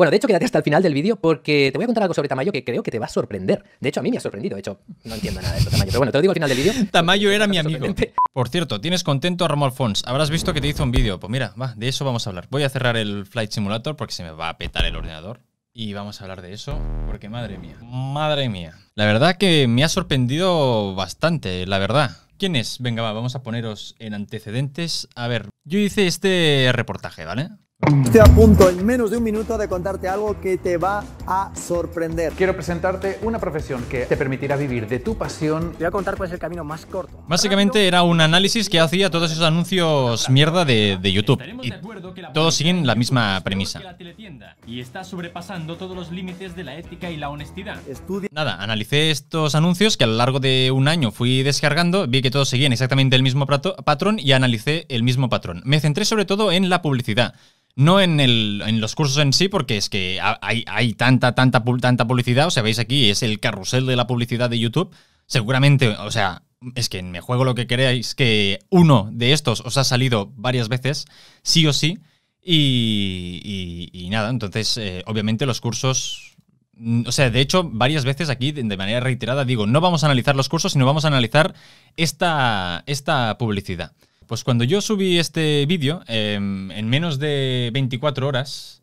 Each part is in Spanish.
Bueno, de hecho, quédate hasta el final del vídeo porque te voy a contar algo sobre Tamayo que creo que te va a sorprender. De hecho, a mí me ha sorprendido. De hecho, no entiendo nada de Tamayo. Pero bueno, te lo digo al final del vídeo. Tamayo era mi amigo. Por cierto, tienes contento a Ramón Fons. Habrás visto que te hizo un vídeo. Pues mira, va, de eso vamos a hablar. Voy a cerrar el Flight Simulator porque se me va a petar el ordenador. Y vamos a hablar de eso, porque madre mía, madre mía. La verdad que me ha sorprendido bastante, la verdad. ¿Quién es? Venga, va, vamos a poneros en antecedentes. A ver, yo hice este reportaje, ¿vale? Estoy a punto en menos de un minuto de contarte algo que te va a sorprender. Quiero presentarte una profesión que te permitirá vivir de tu pasión. Te voy a contar cuál es el camino más corto. Básicamente era un análisis que hacía todos esos anuncios mierda de, de YouTube. todos siguen la misma premisa. Y está sobrepasando todos los límites de la ética y la honestidad. Nada, analicé estos anuncios que a lo largo de un año fui descargando, vi que todos seguían exactamente el mismo patrón y analicé el mismo patrón. Me centré sobre todo en la publicidad no en, los cursos en sí, porque es que hay, tanta, tanta, tanta publicidad. O sea, veis aquí, es el carrusel de la publicidad de YouTube. Seguramente, o sea, es que me juego lo que queráis, que uno de estos os ha salido varias veces, sí o sí. Y, nada, entonces, eh, obviamente los cursos... Mm, o sea, de hecho, varias veces aquí, de manera reiterada, digo, no vamos a analizar los cursos, sino vamos a analizar esta, esta publicidad. Pues cuando yo subí este vídeo, em, en menos de 24 horas,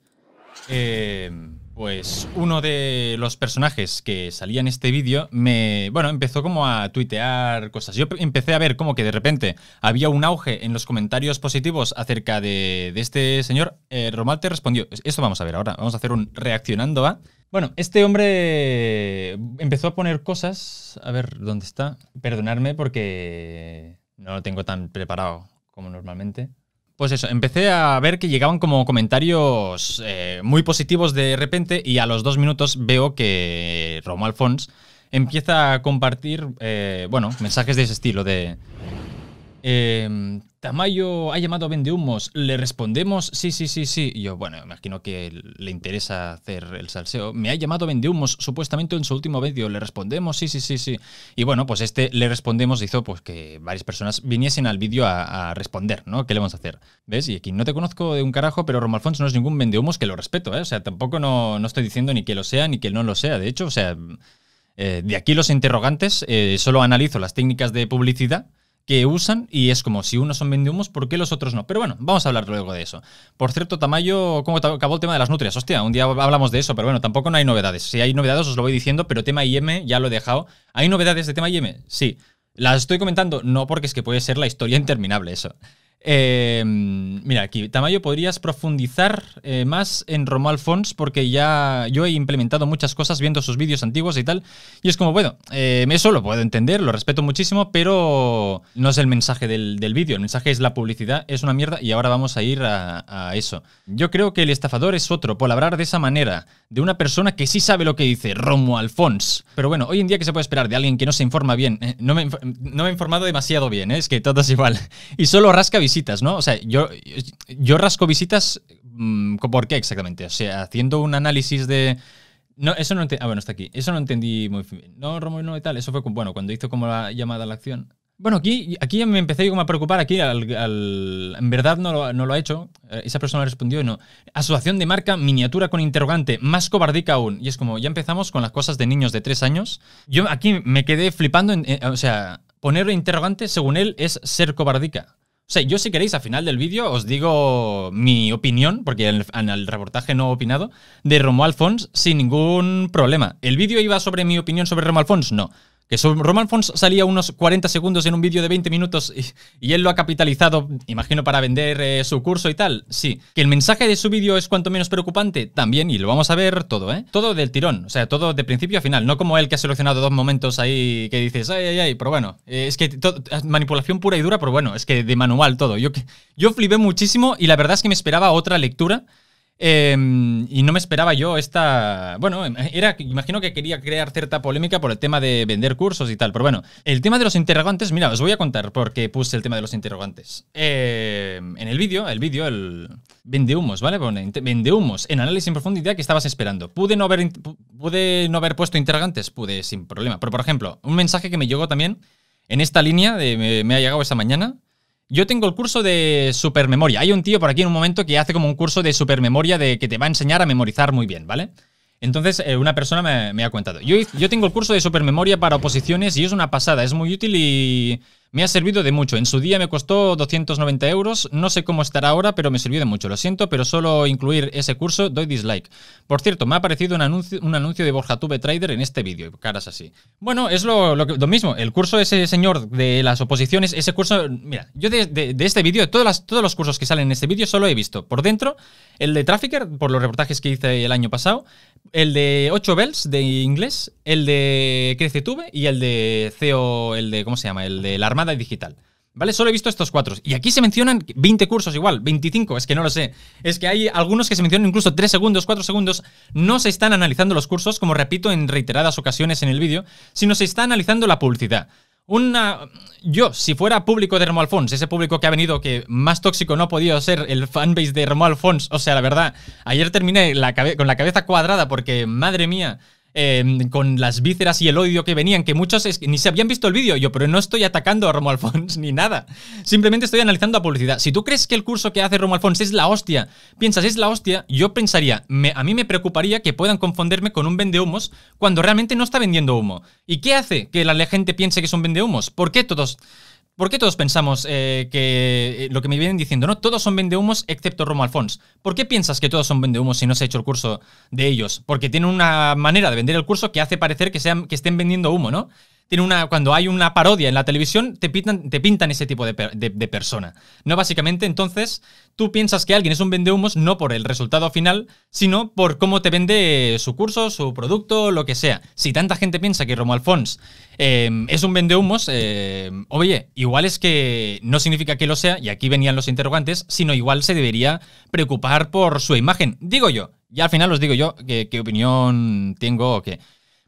em, pues uno de los personajes que salía en este vídeo me, bueno, empezó como a tuitear cosas. Yo empecé a ver como que de repente había un auge en los comentarios positivos acerca de, este señor. Eh, te respondió, esto vamos a ver ahora, vamos a hacer un reaccionando a... Bueno, este hombre empezó a poner cosas, a ver, ¿dónde está? Perdonadme porque no lo tengo tan preparado como normalmente. Pues eso, empecé a ver que llegaban como comentarios eh, muy positivos de repente y a los dos minutos veo que Romuald Fons empieza a compartir, eh, bueno, mensajes de ese estilo de... Em, Tamayo ha llamado a Vendehumos. ¿Le respondemos? Sí, sí, sí, sí. yo, bueno, imagino que le interesa hacer el salseo. Me ha llamado Vendehumos, supuestamente en su último vídeo. ¿Le respondemos? Sí, sí, sí, sí. Y bueno, pues este le respondemos hizo pues que varias personas viniesen al vídeo a, responder, ¿no? ¿Qué le vamos a hacer? ¿Ves? Y aquí no te conozco de un carajo, pero Romo no es ningún Vendehumos que lo respeto, ¿eh? O sea, tampoco no, estoy diciendo ni que lo sea ni que no lo sea. De hecho, o sea, eh, de aquí los interrogantes, eh, solo analizo las técnicas de publicidad que usan y es como si unos son vendehumos, ¿por qué los otros no? Pero bueno, vamos a hablar luego de eso. Por cierto, Tamayo, ¿cómo acabó el tema de las nutrias? Hostia, un día hablamos de eso, pero bueno, tampoco no hay novedades. Si hay novedades os lo voy diciendo, pero tema IM ya lo he dejado. ¿Hay novedades de tema IM? Sí. ¿Las estoy comentando? No, porque es que puede ser la historia interminable eso. Eh, mira, aquí, Tamayo, podrías profundizar eh, más en Romo Alfons porque ya yo he implementado muchas cosas viendo sus vídeos antiguos y tal. Y es como, bueno, eh, eso lo puedo entender, lo respeto muchísimo, pero no es el mensaje del, vídeo. El mensaje es la publicidad, es una mierda y ahora vamos a ir a, eso. Yo creo que el estafador es otro, por hablar de esa manera, de una persona que sí sabe lo que dice, Romo Alfons. Pero bueno, hoy en día qué se puede esperar de alguien que no se informa bien, eh, no me, no he informado demasiado bien, es que todo es igual. Y solo rasca visitas, ¿no? O sea, yo, yo rasco visitas, mm, ¿por qué exactamente? O sea, haciendo un análisis de... No, eso no Ah, bueno, está aquí. Eso no entendí muy bien. No, Romo, no y tal. Eso fue, bueno, cuando hizo como la llamada a la acción. Bueno, aquí, aquí me empecé a preocupar. Aquí, al, en verdad, no lo, no lo, ha hecho. Eh, esa persona respondió y no. Asociación de marca, miniatura con interrogante, más cobardica aún. Y es como, ya empezamos con las cosas de niños de tres años. Yo aquí me quedé flipando. En, eh, o sea, poner interrogante, según él, es ser cobardica. O sea, yo si queréis, al final del vídeo os digo mi opinión, porque en el, reportaje no he opinado, de Romuald Fons sin ningún problema. ¿El vídeo iba sobre mi opinión sobre Romuald Fons? No. Que su, Roman Fons salía unos 40 segundos en un vídeo de 20 minutos y, él lo ha capitalizado, imagino, para vender eh, su curso y tal. Sí. Que el mensaje de su vídeo es cuanto menos preocupante, también, y lo vamos a ver todo, ¿eh? Todo del tirón, o sea, todo de principio a final, no como él que ha seleccionado dos momentos ahí que dices, ay, ay, ay, pero bueno, eh, es que ah, manipulación pura y dura, pero bueno, es que de manual todo. Yo, yo flipé muchísimo y la verdad es que me esperaba otra lectura. Em, y no me esperaba yo esta. Bueno, em, era, imagino que quería crear cierta polémica por el tema de vender cursos y tal. Pero bueno, el tema de los interrogantes, mira, os voy a contar por qué puse el tema de los interrogantes. Em, en el vídeo, el vídeo, el. Vende humos, ¿vale? Vende humos en análisis en profundidad que estabas esperando. ¿Pude no, haber, ¿Pude no haber puesto interrogantes? Pude sin problema. Pero por ejemplo, un mensaje que me llegó también en esta línea, me, me ha llegado esa mañana yo tengo el curso de supermemoria. Hay un tío por aquí en un momento que hace como un curso de supermemoria de que te va a enseñar a memorizar muy bien, ¿vale? Entonces, eh, una persona me, ha contado. Yo, yo, tengo el curso de supermemoria para oposiciones y es una pasada, es muy útil y me ha servido de mucho. En su día me costó 290 euros. No sé cómo estará ahora, pero me sirvió de mucho. Lo siento, pero solo incluir ese curso doy dislike. Por cierto, me ha aparecido un anuncio, de Borja Tube Trader en este vídeo. Caras así. Bueno, es lo, mismo. El curso ese señor de las oposiciones, ese curso. Mira, yo de, este vídeo, de todos los cursos que salen en este vídeo, solo he visto por dentro el de Trafficker, por los reportajes que hice el año pasado el de 8 bells de inglés, el de Crece Tube y el de CEO, el de, ¿cómo se llama? El de la Armada Digital. ¿Vale? Solo he visto estos cuatro. Y aquí se mencionan 20 cursos igual, 25, es que no lo sé. Es que hay algunos que se mencionan incluso 3 segundos, 4 segundos. No se están analizando los cursos, como repito en reiteradas ocasiones en el vídeo, sino se está analizando la publicidad una... Yo, si fuera público de Remo Alfons, ese público que ha venido que más tóxico no ha podido ser el fanbase de Remo Alfons, o sea, la verdad, ayer terminé con la cabeza cuadrada porque, madre mía, Em, con las vísceras y el odio que venían, que muchos es, ni se habían visto el vídeo. Yo, pero no estoy atacando a Romo Alfons ni nada. Simplemente estoy analizando la publicidad. Si tú crees que el curso que hace Romo Alfons es la hostia, piensas es la hostia, yo pensaría, a mí me preocuparía que puedan confundirme con un vendehumos cuando realmente no está vendiendo humo. ¿Y qué hace que la gente piense que son un vendehumos? ¿Por qué todos ¿Por qué todos pensamos eh, que eh, lo que me vienen diciendo, no? Todos son vendehumos excepto Romo Alfons. ¿Por qué piensas que todos son vendehumos si no se ha hecho el curso de ellos? Porque tienen una manera de vender el curso que hace parecer que, sean, que estén vendiendo humo, ¿no? tiene una, cuando hay una parodia en la televisión, te pintan, te pintan ese tipo de, persona. ¿No? Básicamente, entonces, tú piensas que alguien es un vendehumos no por el resultado final, sino por cómo te vende su curso, su producto, lo que sea. Si tanta gente piensa que Romuald Fons eh, es un vendehumos, eh, oye, igual es que no significa que lo sea, y aquí venían los interrogantes, sino igual se debería preocupar por su imagen. Digo yo, ya al final os digo yo qué, qué opinión tengo o qué.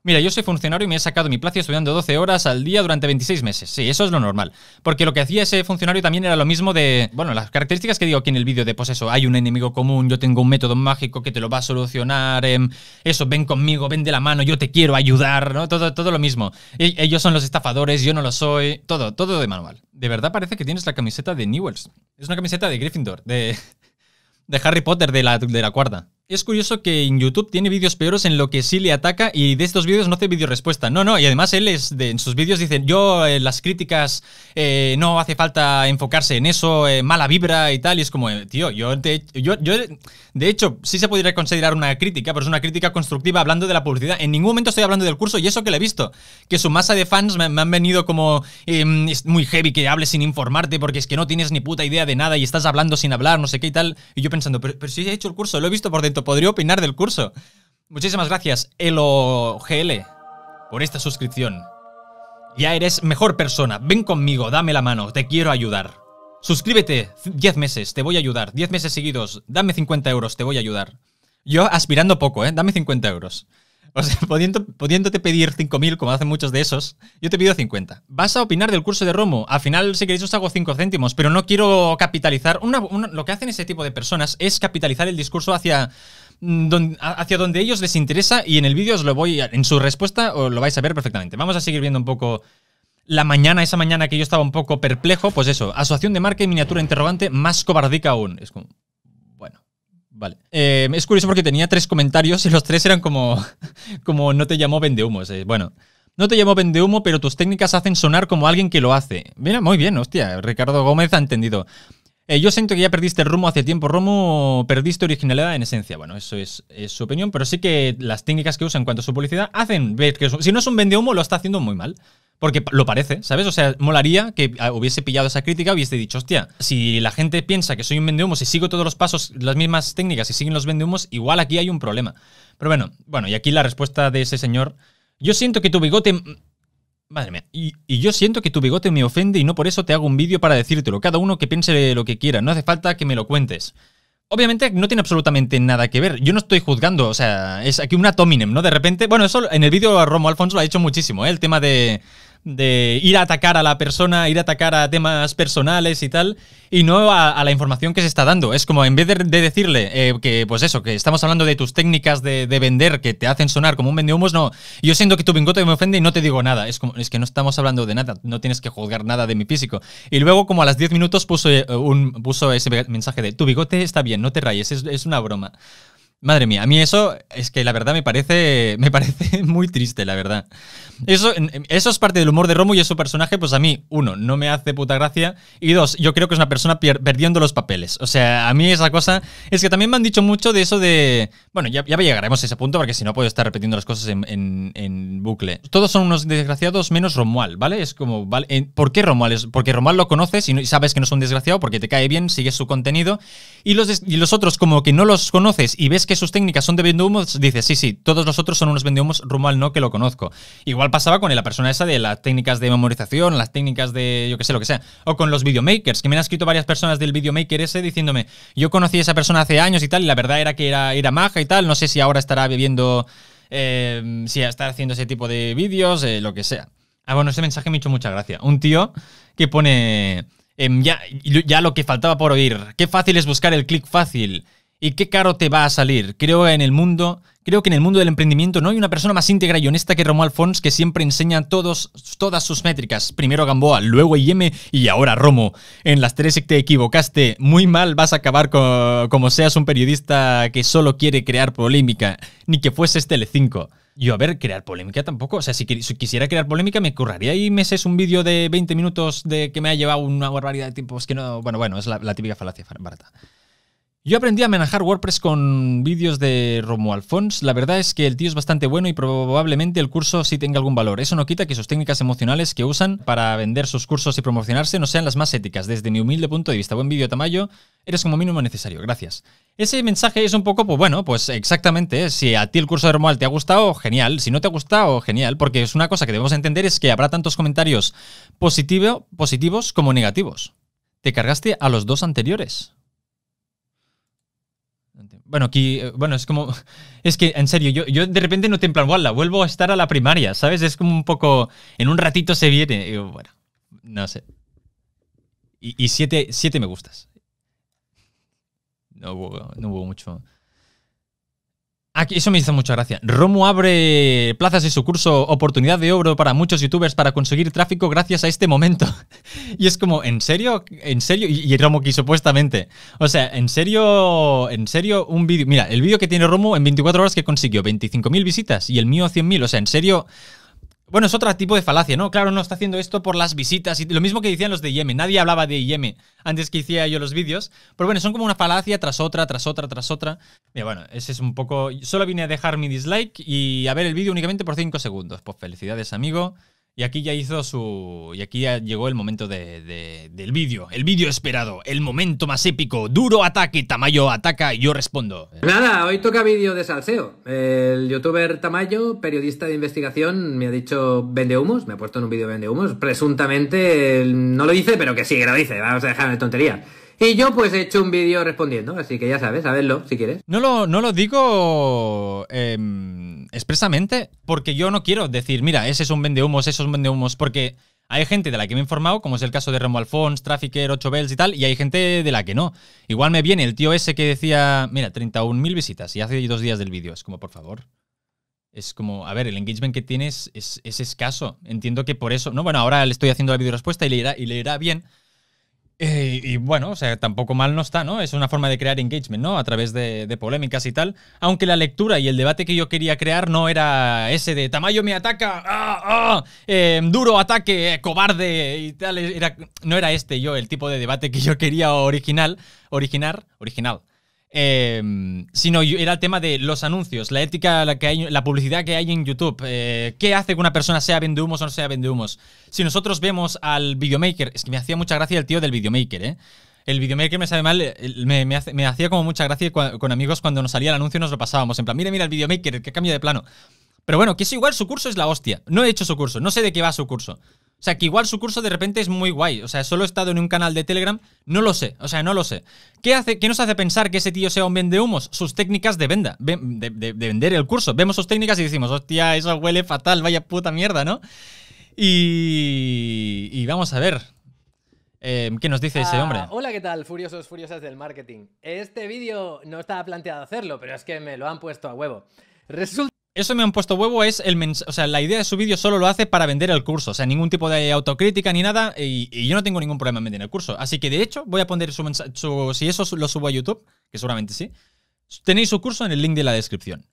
Mira, yo soy funcionario y me he sacado mi plazo estudiando 12 horas al día durante 26 meses. Sí, eso es lo normal. Porque lo que hacía ese funcionario también era lo mismo de, bueno, las características que digo aquí en el vídeo de, pues eso, hay un enemigo común, yo tengo un método mágico que te lo va a solucionar, em, eso, ven conmigo, ven de la mano, yo te quiero ayudar, ¿no? Todo, todo lo mismo. E, ellos son los estafadores, yo no lo soy, todo, todo de manual. De verdad parece que tienes la camiseta de Newells. Es una camiseta de Gryffindor, de, Harry Potter, de la, de la cuarta. Es curioso que en YouTube tiene vídeos peores en lo que sí le ataca y de estos vídeos no hace vídeo respuesta. No, no, y además él es de, en sus vídeos dice, yo eh, las críticas eh, no hace falta enfocarse en eso, eh, mala vibra y tal, y es como, tío, yo de, yo, de hecho sí se podría considerar una crítica, pero es una crítica constructiva hablando de la publicidad. En ningún momento estoy hablando del curso y eso que le he visto, que su masa de fans me, han venido como, em, muy heavy que hables sin informarte porque es que no tienes ni puta idea de nada y estás hablando sin hablar, no sé qué y tal, y yo pensando, pero, pero si he hecho el curso, lo he visto por dentro podría opinar del curso. Muchísimas gracias, EloGL, por esta suscripción. Ya eres mejor persona. Ven conmigo, dame la mano, te quiero ayudar. Suscríbete, 10 meses, te voy a ayudar. 10 meses seguidos, dame 50 euros, te voy a ayudar. Yo aspirando poco, ¿eh? Dame 50 euros. O sea, pudiendo, pudiéndote pedir 5.000, como hacen muchos de esos, yo te pido 50. Vas a opinar del curso de Romo. Al final, si queréis, os hago 5 céntimos, pero no quiero capitalizar. lo que hacen ese tipo de personas es capitalizar el discurso hacia mm, donde, hacia donde ellos les interesa y en el vídeo os lo voy, en su respuesta os lo vais a ver perfectamente. Vamos a seguir viendo un poco la mañana, esa mañana que yo estaba un poco perplejo, pues eso, asociación de marca y miniatura interrogante más cobardica aún. Es como, Vale. Eh, es curioso porque tenía tres comentarios y los tres eran como, como no te llamó vendehumos. Bueno, no te llamó vendehumo, pero tus técnicas hacen sonar como alguien que lo hace. Mira, muy bien, hostia. Ricardo Gómez ha entendido. Eh, yo siento que ya perdiste el rumbo hace tiempo. Romo, perdiste originalidad en esencia. Bueno, eso es, es, su opinión, pero sí que las técnicas que usa en cuanto a su publicidad hacen ver que... Si no es un vendehumo, lo está haciendo muy mal. Porque lo parece, ¿sabes? O sea, molaría que ah, hubiese pillado esa crítica, hubiese dicho, hostia, si la gente piensa que soy un vendehumo, y sigo todos los pasos, las mismas técnicas y siguen los vendehumos, igual aquí hay un problema. Pero bueno, bueno, y aquí la respuesta de ese señor. Yo siento que tu bigote. Madre mía. Y, yo siento que tu bigote me ofende y no por eso te hago un vídeo para decírtelo. Cada uno que piense lo que quiera, no hace falta que me lo cuentes. Obviamente no tiene absolutamente nada que ver. Yo no estoy juzgando, o sea, es aquí un Tominem, ¿no? De repente, bueno, eso en el vídeo Romo Alfonso lo ha dicho muchísimo, ¿eh? El tema de, de ir a atacar a la persona, ir a atacar a temas personales y tal, y no a, la información que se está dando. Es como en vez de, decirle eh, que, pues eso, que estamos hablando de tus técnicas de, vender que te hacen sonar como un vendehumos, no, yo siento que tu bigote me ofende y no te digo nada. Es como, es que no estamos hablando de nada, no tienes que juzgar nada de mi físico. Y luego, como a las 10 minutos, puso, eh, un, puso ese mensaje de tu bigote está bien, no te rayes, es, es una broma. Madre mía, a mí eso es que la verdad me parece, me parece muy triste, la verdad. Eso, eso es parte del humor de Romo y es su personaje, pues a mí, uno, no me hace puta gracia. Y dos, yo creo que es una persona perdiendo los papeles. O sea, a mí esa cosa. Es que también me han dicho mucho de eso de. Bueno, ya, ya llegaremos a ese punto porque si no puedo estar repitiendo las cosas en, en, bucle. Todos son unos desgraciados menos Romual, ¿vale? Es como, ¿vale? ¿Por qué Romual? porque Romual lo conoces y, sabes que no es un desgraciado porque te cae bien, sigues su contenido. Y los, los otros, como que no los conoces y ves que sus técnicas son de vendehumos, dices, sí, sí, todos los otros son unos vendehumos, Romual no, que lo conozco. Igual pasaba con la persona esa de las técnicas de memorización, las técnicas de yo que sé, lo que sea. O con los videomakers, que me han escrito varias personas del videomaker ese diciéndome, yo conocí a esa persona hace años y tal, y la verdad era que era, era maja y tal, no sé si ahora estará viviendo, em, si está haciendo ese tipo de vídeos, eh, lo que sea. Ah, bueno, ese mensaje me ha hecho mucha gracia. Un tío que pone, em, ya, ya lo que faltaba por oír, qué fácil es buscar el clic fácil. ¿Y qué caro te va a salir? Creo en el mundo Creo que en el mundo del emprendimiento no hay una persona más íntegra y honesta que Romo Alfons, que siempre enseña todos, todas sus métricas. Primero Gamboa, luego IM e y ahora Romo. En las tres te equivocaste. Muy mal vas a acabar como seas un periodista que solo quiere crear polémica. Ni que fueses 5 Yo, a ver, crear polémica tampoco. O sea, si, quisiera crear polémica, me curraría ahí meses un vídeo de 20 minutos de que me ha llevado una barbaridad de tiempo. que no. Bueno, bueno, es la, la típica falacia barata. Yo aprendí a manejar WordPress con vídeos de Romo Alfons. La verdad es que el tío es bastante bueno y probablemente el curso sí tenga algún valor. Eso no quita que sus técnicas emocionales que usan para vender sus cursos y promocionarse no sean las más éticas. Desde mi humilde punto de vista, buen vídeo Tamayo, eres como mínimo necesario. Gracias. Ese mensaje es un poco, pues bueno, pues exactamente. ¿eh? Si a ti el curso de Romuald te ha gustado, genial. Si no te ha gustado, genial. Porque es una cosa que debemos entender es que habrá tantos comentarios positivos como negativos. Te cargaste a los dos anteriores. Bueno, aquí, eh, bueno, es como, es que en serio, yo, yo de repente no te plan, vuelvo a estar a la primaria, ¿sabes? Es como un poco, en un ratito se viene, bueno, no sé. Y, y siete, siete me gustas. No hubo, no hubo mucho eso me hizo mucha gracia. Romo abre plazas de su curso Oportunidad de Oro para muchos youtubers para conseguir tráfico gracias a este momento. y es como, ¿en serio? ¿En serio? Y, y Romo aquí supuestamente. O sea, ¿en serio? ¿En serio un vídeo? Mira, el vídeo que tiene Romo en 24 horas que consiguió 25.000 visitas y el mío 100.000. O sea, ¿en serio? Bueno, es otro tipo de falacia, ¿no? Claro, no está haciendo esto por las visitas y lo mismo que decían los de IEM. Nadie hablaba de IEM antes que hiciera yo los vídeos. Pero bueno, son como una falacia tras otra, tras otra, tras otra. Mira, bueno, ese es un poco. Solo vine a dejar mi dislike y a ver el vídeo únicamente por 5 segundos. Pues felicidades, amigo. Y aquí ya hizo su. Y aquí ya llegó el momento de, del vídeo. El vídeo esperado. El momento más épico. Duro ataque. Tamayo ataca yo respondo. Nada, hoy toca vídeo de salseo. El youtuber Tamayo, periodista de investigación, me ha dicho vende humos. Me ha puesto en un vídeo vende humos. Presuntamente no lo dice, pero que sí que lo dice. Vamos a dejar de tontería. Y yo pues he hecho un vídeo respondiendo, así que ya sabes, a verlo si quieres. No lo, no lo digo em, expresamente porque yo no quiero decir, mira, ese es un vendehumos, ese es un vendehumos, porque hay gente de la que me he informado, como es el caso de Remo Alfons, Trafficker, 8 Bells y tal, y hay gente de la que no. Igual me viene el tío ese que decía, mira, 31.000 visitas y hace dos días del vídeo. Es como, por favor. Es como, a ver, el engagement que tienes es, es, escaso. Entiendo que por eso. No, bueno, ahora le estoy haciendo la video respuesta y le irá, y le irá bien. Eh, y bueno, o sea, tampoco mal no está, ¿no? Es una forma de crear engagement, ¿no? A través de, polémicas y tal. Aunque la lectura y el debate que yo quería crear no era ese de Tamayo me ataca, ¡Ah, ah em, duro ataque, cobarde y tal. no era este yo, el tipo de debate que yo quería original, original original, eh, sino era el tema de los anuncios, la ética la publicidad que hay en YouTube. Eh, ¿Qué hace que una persona sea vendehumos o no sea vendehumos? Si nosotros vemos al videomaker, es que me hacía mucha gracia el tío del videomaker, ¿eh? El videomaker me sabe mal, me, hacía como mucha gracia con amigos cuando nos salía el anuncio y nos lo pasábamos. En plan, mira, mira el videomaker, que cambia de plano. Pero bueno, que es igual, su curso es la hostia. No he hecho su curso, no sé de qué va su curso. O sea, que igual su curso de repente es muy guay. O sea, solo he estado en un canal de Telegram. No lo sé. O sea, no lo sé. ¿Qué, hace, nos hace pensar que ese tío sea un vendehumos? Sus técnicas de venda. De, vender el curso. Vemos sus técnicas y decimos, hostia, eso huele fatal. Vaya puta mierda, ¿no? Y, y vamos a ver. Eh, ¿Qué nos dice ese ah, hombre? Hola, ¿qué tal, furiosos, furiosas del marketing? Este vídeo no estaba planteado hacerlo, pero es que me lo han puesto a huevo. Resulta eso me han puesto huevo es el o sea, la idea de su vídeo solo lo hace para vender el curso, o sea, ningún tipo de autocrítica ni nada y, yo no tengo ningún problema en vender el curso. Así que de hecho voy a poner su, mensaje, si eso lo subo a YouTube, que seguramente sí, tenéis su curso en el link de la descripción.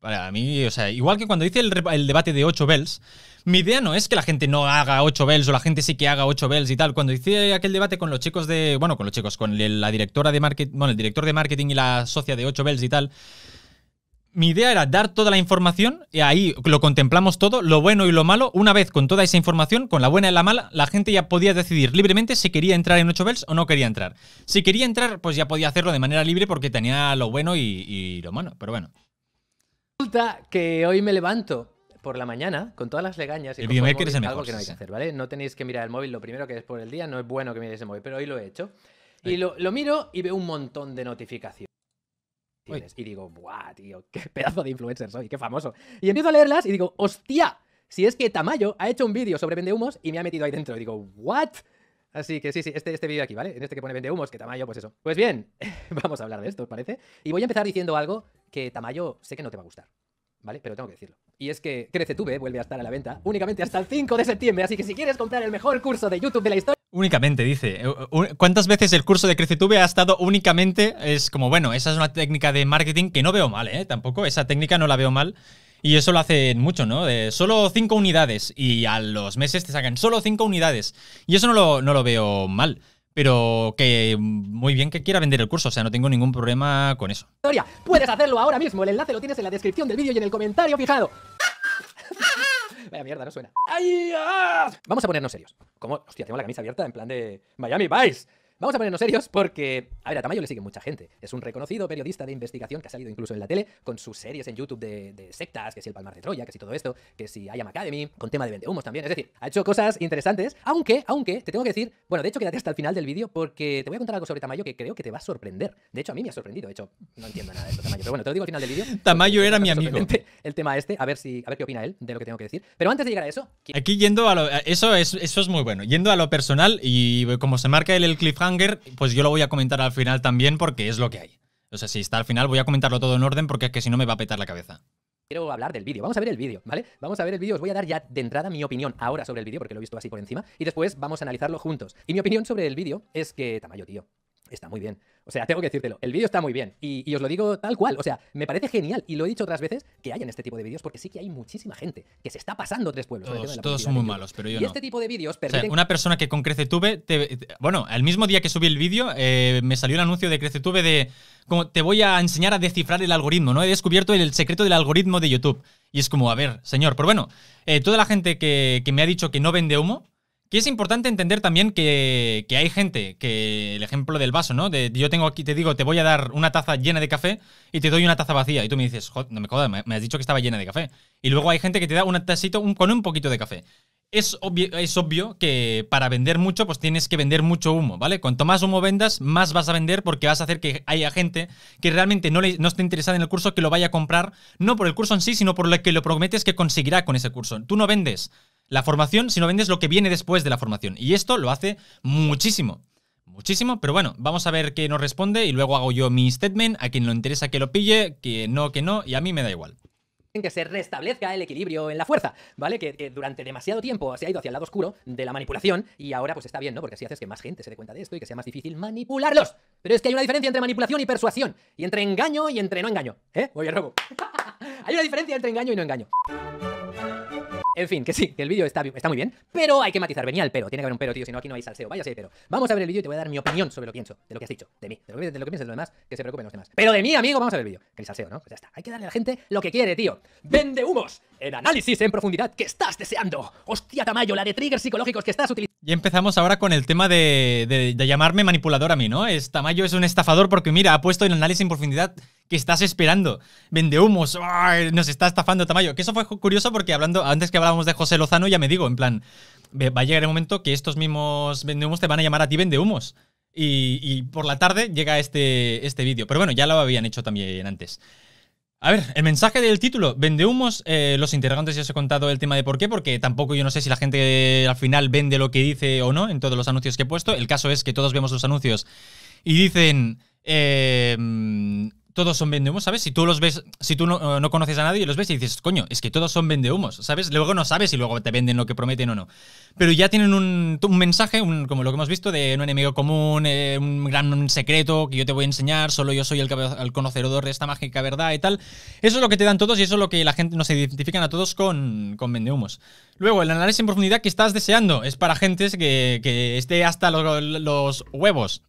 Para mí, o sea, igual que cuando hice el, el, debate de 8 bells, mi idea no es que la gente no haga 8 bells o la gente sí que haga 8 bells y tal. Cuando hice aquel debate con los chicos de, bueno, con los chicos, con la directora de marketing, bueno, el director de marketing y la socia de 8 bells y tal, mi idea era dar toda la información y ahí lo contemplamos todo, lo bueno y lo malo. Una vez con toda esa información, con la buena y la mala, la gente ya podía decidir libremente si quería entrar en 8 Bells o no quería entrar. Si quería entrar, pues ya podía hacerlo de manera libre porque tenía lo bueno y, lo malo, pero bueno. Resulta que hoy me levanto por la mañana con todas las legañas y el con es algo que no hay que hacer, ¿vale? No tenéis que mirar el móvil, lo primero que es por el día, no es bueno que miréis el móvil, pero hoy lo he hecho. Y lo miro y veo un montón de notificaciones. Y digo, ¡buah, tío! ¡Qué pedazo de influencer soy! ¡Qué famoso! Y empiezo a leerlas y digo, ¡hostia! Si es que Tamayo ha hecho un vídeo sobre vendehumos y me ha metido ahí dentro. Y digo, ¿what? Así que sí, sí, este, este vídeo aquí, ¿vale? En este que pone vende que Tamayo, pues eso. Pues bien, vamos a hablar de esto, ¿os parece? Y voy a empezar diciendo algo que Tamayo sé que no te va a gustar, ¿vale? Pero tengo que decirlo. Y es que crece tuve vuelve a estar a la venta únicamente hasta el 5 de septiembre, así que si quieres comprar el mejor curso de YouTube de la historia... Únicamente, dice. Eh, ¿Cuántas veces el curso de Crecetube ha estado únicamente? Es como, bueno, esa es una técnica de marketing que no veo mal, ¿eh? Tampoco, esa técnica no la veo mal. Y eso lo hacen mucho, ¿no? De solo cinco unidades y a los meses te sacan solo cinco unidades. Y eso no lo, no lo veo mal pero que muy bien que quiera vender el curso, o sea, no tengo ningún problema con eso. Puedes hacerlo ahora mismo, el enlace lo tienes en la descripción del vídeo y en el comentario fijado. Vaya mierda, no suena. ¡Ay! Ah! Vamos a ponernos serios. ¿Cómo? hostia, tengo la camisa abierta en plan de Miami Vice. Vamos a ponernos serios porque, a ver, a Tamayo le sigue mucha gente. Es un reconocido periodista de investigación que ha salido incluso en la tele con sus series en YouTube de, sectas, que si el Palmar de Troya, que si todo esto, que si IAM Academy, con tema de vendehumos también. Es decir, ha hecho cosas interesantes, aunque, aunque, te tengo que decir, bueno, de hecho quédate hasta el final del vídeo porque te voy a contar algo sobre Tamayo que creo que te va a sorprender. De hecho, a mí me ha sorprendido. De hecho, no entiendo nada de esto, Tamayo. Pero bueno, te lo digo al final del vídeo. Tamayo era mi amigo. El tema este, a ver, si, a ver qué opina él de lo que tengo que decir. Pero antes de llegar a eso... Aquí yendo a lo... Eso es, eso es muy bueno. Yendo a lo personal y como se marca él el cliffhanger, pues yo lo voy a comentar al final también porque es lo que hay. O sea, si está al final, voy a comentarlo todo en orden porque es que si no me va a petar la cabeza quiero hablar del vídeo. Vamos a ver el vídeo, ¿vale? Vamos a ver el vídeo. Os voy a dar ya de entrada mi opinión ahora sobre el vídeo, porque lo he visto así por encima, y después vamos a analizarlo juntos. Y mi opinión sobre el vídeo es que, Tamayo, tío, Está muy bien. O sea, tengo que decírtelo. El vídeo está muy bien. Y, os lo digo tal cual. O sea, me parece genial. Y lo he dicho otras veces que hay en este tipo de vídeos porque sí que hay muchísima gente que se está pasando tres pueblos. Todos, son muy malos, pero yo y este tipo de vídeos Una persona que con Crecetube. bueno, el mismo día que subí el vídeo, eh, me salió el anuncio de Crecetube de. Como te voy a enseñar a descifrar el algoritmo, ¿no? He descubierto el, secreto del algoritmo de YouTube. Y es como, a ver, señor. Pero bueno, eh, toda la gente que me ha dicho que no vende humo. Que es importante entender también que, hay gente, que el ejemplo del vaso, ¿no? yo tengo aquí, te digo, te voy a dar una taza llena de café y te doy una taza vacía. Y tú me dices, Joder, no me jodas, me, has dicho que estaba llena de café. Y luego hay gente que te da una tacito con un poquito de café. Es obvio, es obvio que para vender mucho, pues tienes que vender mucho humo, ¿vale? Cuanto más humo vendas, más vas a vender porque vas a hacer que haya gente que realmente no, le, no esté interesada en el curso, que lo vaya a comprar, no por el curso en sí, sino por lo que lo prometes que conseguirá con ese curso. Tú no vendes la formación, si no vendes lo que viene después de la formación. Y esto lo hace muchísimo. Muchísimo, pero bueno, vamos a ver qué nos responde y luego hago yo mi statement, a quien lo interesa que lo pille, que no, que no, y a mí me da igual que se restablezca el equilibrio en la fuerza, ¿vale? Que, durante demasiado tiempo se ha ido hacia el lado oscuro de la manipulación y ahora pues está bien, ¿no? Porque así haces que más gente se dé cuenta de esto y que sea más difícil manipularlos. Pero es que hay una diferencia entre manipulación y persuasión, y entre engaño y entre no engaño, ¿eh? a Robo. hay una diferencia entre engaño y no engaño. En fin, que sí, que el vídeo está, muy bien, pero hay que matizar. Venía el pero, tiene que haber un pero, tío, si no aquí no hay salseo. Vaya, sí, pero. Vamos a ver el vídeo y te voy a dar mi opinión sobre lo que pienso, de lo que has dicho, de mí, de lo que, de lo piensas de los demás, que se preocupen los demás. Pero de mí, amigo, vamos a ver el vídeo. Que el salseo, ¿no? Pues ya está. Hay que darle a la gente lo que quiere, tío. Vende humos, el análisis en profundidad que estás deseando. Hostia, Tamayo, la de triggers psicológicos que estás utilizando. Y empezamos ahora con el tema de, de, de llamarme manipulador a mí, ¿no? Es, Tamayo es un estafador porque, mira, ha puesto el análisis en profundidad que estás esperando. Vende humos, nos está estafando Tamayo. Que eso fue curioso porque hablando, antes que hablábamos de José Lozano, ya me digo, en plan, va a llegar el momento que estos mismos humos te van a llamar a ti vendehumos. Y, y por la tarde llega este, este vídeo. Pero bueno, ya lo habían hecho también antes. A ver, el mensaje del título, vende humos, eh, los interrogantes ya os he contado el tema de por qué, porque tampoco yo no sé si la gente eh, al final vende lo que dice o no en todos los anuncios que he puesto. El caso es que todos vemos los anuncios y dicen, eh, todos son vendehumos, ¿sabes? Si tú los ves, si tú no, eh, conoces a nadie, y los ves y dices, coño, es que todos son vendehumos, ¿sabes? Luego no sabes si luego te venden lo que prometen o no. Pero ya tienen un, mensaje, como lo que hemos visto, de un enemigo común, eh, un gran secreto que yo te voy a enseñar, solo yo soy el, conocedor de esta mágica verdad y tal. Eso es lo que te dan todos y eso es lo que la gente nos identifican a todos con, vendehumos. Luego, el análisis en profundidad que estás deseando es para gente que, que esté hasta los huevos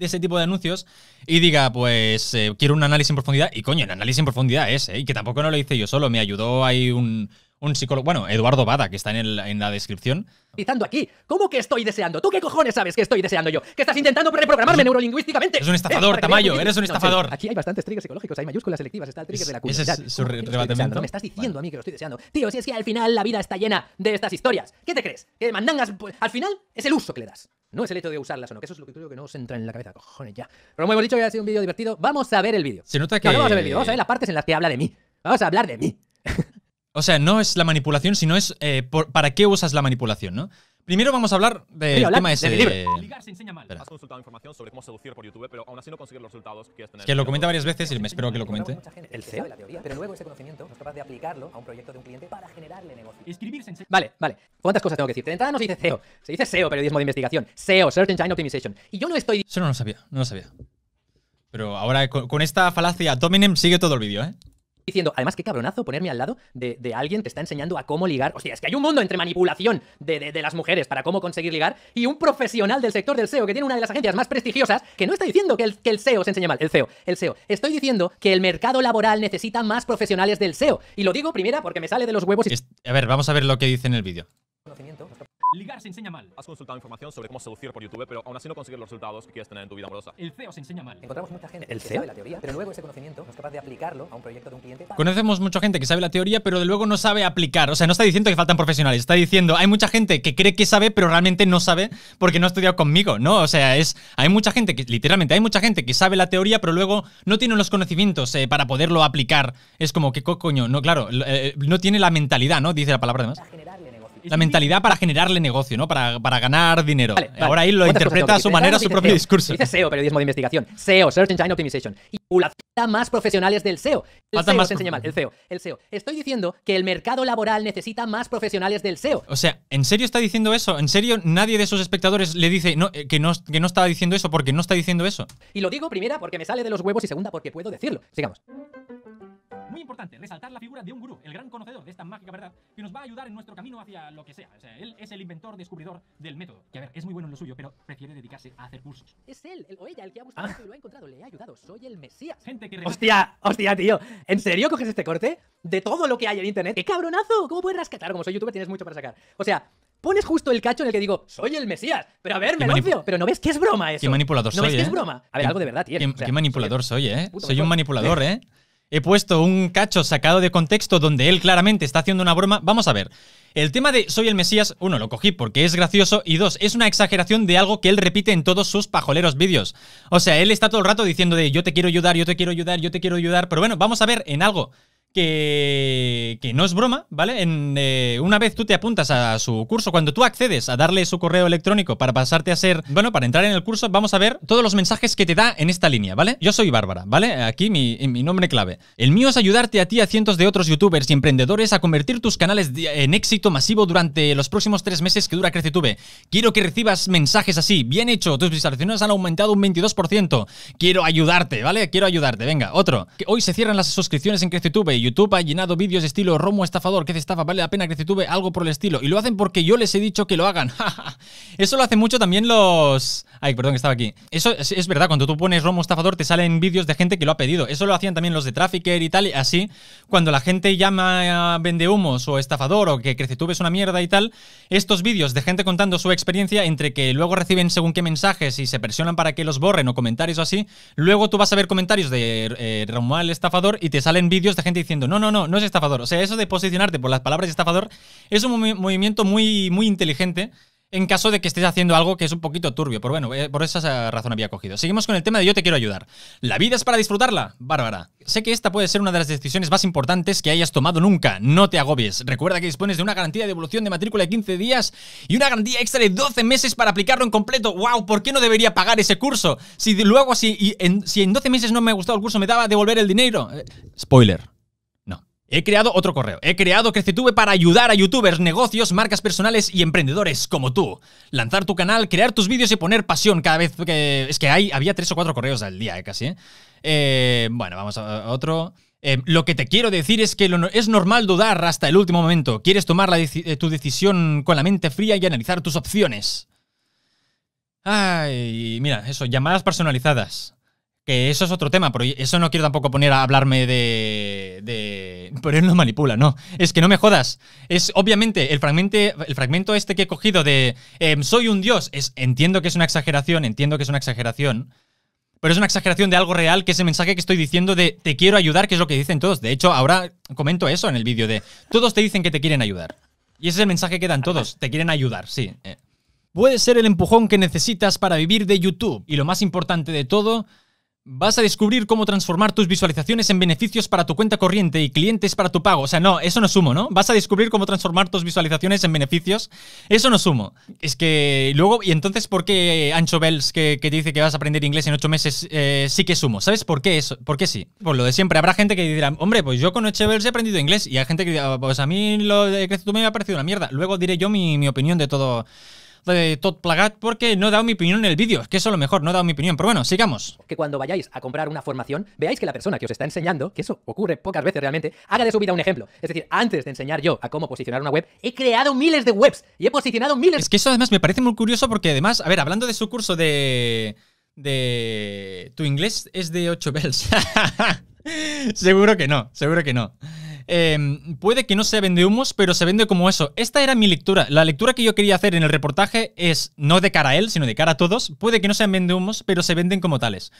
de ese tipo de anuncios y diga, pues eh, quiero un análisis en profundidad. Y coño, el análisis en profundidad es, ¿eh? y que tampoco no lo hice yo solo, me ayudó ahí un, un psicólogo. Bueno, Eduardo Bada, que está en, el, en la descripción. Pitando aquí. ¿Cómo que estoy deseando? ¿Tú qué cojones sabes que estoy deseando yo? ¿Que estás intentando reprogramarme neurolingüísticamente? Es un estafador, Tamayo, eres un estafador. aquí hay bastantes triggers psicológicos, hay mayúsculas selectivas, está el trigger de la curiosidad. Ese es su re No me estás diciendo a mí que lo estoy deseando. Tío, si es que al final la vida está llena de estas historias. ¿Qué te crees? Que mandangas. Pues, al final es el uso que le das. No es el hecho de usarlas o no, eso es lo que creo que no os entra en la cabeza, cojones ya. Pero como hemos dicho que ha sido un vídeo divertido, vamos a ver el vídeo. Se nota que. vamos a ver el vídeo, vamos a ver las partes en las que habla de mí. Vamos a hablar de mí. O sea, no es la manipulación, sino es eh, para qué usas la manipulación, ¿no? Primero vamos a hablar del de tema ese. De... Ligar se enseña mal. Has consultado información sobre cómo seducir por YouTube, pero aún así no conseguir los resultados que quieres tener. que lo comenta varias veces y me espero que lo comente. El CEO. E pero luego ese conocimiento no es capaz de aplicarlo a un proyecto de un cliente para generarle negocio. Vale, vale. ¿Cuántas cosas tengo que decir? De entrada no se dice CEO. Se dice SEO, periodismo de investigación. SEO, Search Engine Optimization. Y yo no estoy... Eso no lo sabía, no lo sabía. Pero ahora con esta falacia Dominem sigue todo el vídeo, ¿eh? diciendo, además, qué cabronazo ponerme al lado de, alguien que está enseñando a cómo ligar. o Hostia, es que hay un mundo entre manipulación de, las mujeres para cómo conseguir ligar y un profesional del sector del SEO que tiene una de las agencias más prestigiosas que no está diciendo que el, que el SEO se enseñe mal. El SEO, el SEO. Estoy diciendo que el mercado laboral necesita más profesionales del SEO. Y lo digo primera porque me sale de los huevos. Y... A ver, vamos a ver lo que dice en el vídeo. Ligar se enseña mal. Has consultado información sobre cómo seducir por YouTube, pero aún así no consigues los resultados que quieres tener en tu vida amorosa. El CEO se enseña mal. Encontramos mucha gente ¿El que sabe e la teoría, pero luego ese conocimiento no es capaz de aplicarlo a un proyecto de un cliente. Conocemos mucha gente que sabe la teoría, pero de luego no sabe aplicar. O sea, no está diciendo que faltan profesionales, está diciendo hay mucha gente que cree que sabe, pero realmente no sabe porque no ha estudiado conmigo, ¿no? O sea, es hay mucha gente que literalmente hay mucha gente que sabe la teoría, pero luego no tiene los conocimientos eh, para poderlo aplicar. Es como que coño, no claro, eh, no tiene la mentalidad, ¿no? Dice la palabra además. La mentalidad para generarle negocio, ¿no? Para, para ganar dinero. Ahora ahí lo interpreta a su manera, a ah, su propio discurso. Dice SEO, periodismo de investigación. SEO, Search Engine Optimization. Y más profesionales del SEO. El SEO más se enseña mal. El SEO. El SEO. Estoy diciendo que el mercado laboral necesita más profesionales del SEO. O sea, ¿en serio está diciendo eso? ¿En serio nadie de sus espectadores le dice eh, que, no, que no estaba diciendo eso porque no está diciendo eso? Y lo digo primera porque me sale de los huevos y segunda porque puedo decirlo. Sigamos. Muy importante, resaltar la figura de un guru el gran conocedor de esta mágica verdad, que nos va a ayudar en nuestro camino hacia lo que sea. él es el inventor, descubridor del método. Que a ver, es muy bueno en lo suyo, pero prefiere dedicarse a hacer cursos. Es él, el, o ella, el que ha buscado ah. y lo ha encontrado. Le ha ayudado. Soy el Mesías. Hostia, hostia, tío. ¿En serio coges este corte? De todo lo que hay en internet. ¡Qué cabronazo! ¿Cómo puedes rascar? Claro, como soy youtuber tienes mucho para sacar. O sea, pones justo el cacho en el que digo, soy el Mesías. Pero a ver, me odio, pero no ves que es broma eso. Qué manipulador soy, ¿No ves que es ¿eh? broma? A ver, algo de verdad, tío. Qué, qué manipulador soy, ¿eh? Soy un manipulador, ¿eh? he puesto un cacho sacado de contexto donde él claramente está haciendo una broma. Vamos a ver. El tema de Soy el Mesías, uno, lo cogí porque es gracioso y dos, es una exageración de algo que él repite en todos sus pajoleros vídeos. O sea, él está todo el rato diciendo de yo te quiero ayudar, yo te quiero ayudar, yo te quiero ayudar, pero bueno, vamos a ver en algo que, no es broma, ¿vale? En, eh, una vez tú te apuntas a su curso, cuando tú accedes a darle su correo electrónico para pasarte a ser, bueno, para entrar en el curso, vamos a ver todos los mensajes que te da en esta línea, ¿vale? Yo soy Bárbara, ¿vale? Aquí mi, nombre clave. El mío es ayudarte a ti, a cientos de otros youtubers y emprendedores a convertir tus canales en éxito masivo durante los próximos tres meses que dura CreceTube. Quiero que recibas mensajes así, bien hecho, tus visualizaciones han aumentado un 22%. Quiero ayudarte, ¿vale? Quiero ayudarte, venga, otro. hoy se cierran las suscripciones en CreceTube YouTube ha llenado vídeos de estilo Romo estafador, que estafa, vale la pena que tuve algo por el estilo. Y lo hacen porque yo les he dicho que lo hagan. Eso lo hacen mucho también los... Ay, perdón, que estaba aquí. Eso es, verdad, cuando tú pones Romo estafador te salen vídeos de gente que lo ha pedido. Eso lo hacían también los de Trafficker y tal, y así. Cuando la gente llama a humos o estafador o que Crecetube es una mierda y tal, estos vídeos de gente contando su experiencia entre que luego reciben según qué mensajes y se presionan para que los borren o comentarios o así, luego tú vas a ver comentarios de eh, Romual estafador y te salen vídeos de gente diciendo no, no, no, no es estafador. O sea, eso de posicionarte por las palabras estafador es un movimiento muy, muy inteligente en caso de que estés haciendo algo que es un poquito turbio. Pero bueno, eh, por esa razón había cogido. Seguimos con el tema de yo te quiero ayudar. ¿La vida es para disfrutarla? Bárbara. Sé que esta puede ser una de las decisiones más importantes que hayas tomado nunca. No te agobies. Recuerda que dispones de una garantía de devolución de matrícula de 15 días y una garantía extra de 12 meses para aplicarlo en completo. ¡Wow! ¿Por qué no debería pagar ese curso? Si luego, si, si en 12 meses no me ha gustado el curso, me daba devolver el dinero. Eh, spoiler He creado otro correo. He creado CreceTube para ayudar a youtubers, negocios, marcas personales y emprendedores como tú. Lanzar tu canal, crear tus vídeos y poner pasión cada vez que... Es que hay, había tres o cuatro correos al día, eh, casi. Eh. Eh, bueno, vamos a otro. lo que te quiero decir es que es normal dudar hasta el último momento. Quieres tomar tu decisión con la mente fría y analizar tus opciones. Ay, mira, eso, llamadas personalizadas eso es otro tema, pero eso no quiero tampoco poner a hablarme de. de pero él no manipula, no. Es que no me jodas. Es obviamente el fragmento, este que he cogido de em, soy un dios. Es, entiendo que es una exageración, entiendo que es una exageración. Pero es una exageración de algo real, que es el mensaje que estoy diciendo de te quiero ayudar, que es lo que dicen todos. De hecho, ahora comento eso en el vídeo de todos te dicen que te quieren ayudar. Y ese es el mensaje que dan todos, te quieren ayudar, sí. Eh. Puede ser el empujón que necesitas para vivir de YouTube. Y lo más importante de todo, Vas a descubrir cómo transformar tus visualizaciones en beneficios para tu cuenta corriente y clientes para tu pago. O sea, no, eso no sumo, ¿no? Vas a descubrir cómo transformar tus visualizaciones en beneficios. Eso no sumo. Es que luego, ¿y entonces por qué Ancho Bells, que, te dice que vas a aprender inglés en ocho meses, eh, sí que sumo? ¿Sabes por qué eso? ¿Por qué sí? Por lo de siempre. Habrá gente que dirá, hombre, pues yo con Ancho Bells he aprendido inglés. Y hay gente que dirá, ah, pues a mí lo de que tú me ha parecido una mierda. Luego diré yo mi opinión de todo de tot Plagat, porque no he dado mi opinión en el vídeo. Es que eso es lo mejor, no he dado mi opinión. Pero bueno, sigamos. Que cuando vayáis a comprar una formación, veáis que la persona que os está enseñando, que eso ocurre pocas veces realmente, haga de su vida un ejemplo. Es decir, antes de enseñar yo a cómo posicionar una web, he creado miles de webs y he posicionado miles. Es que eso además me parece muy curioso porque además, a ver, hablando de su curso de... de... Tu inglés es de 8 bells. seguro que no, seguro que no. Em, puede que no se vende humos, pero se vende como eso. Esta era mi lectura. La lectura que yo quería hacer en el reportaje es no de cara a él, sino de cara a todos. Puede que no sean vende humos, pero se venden como tales.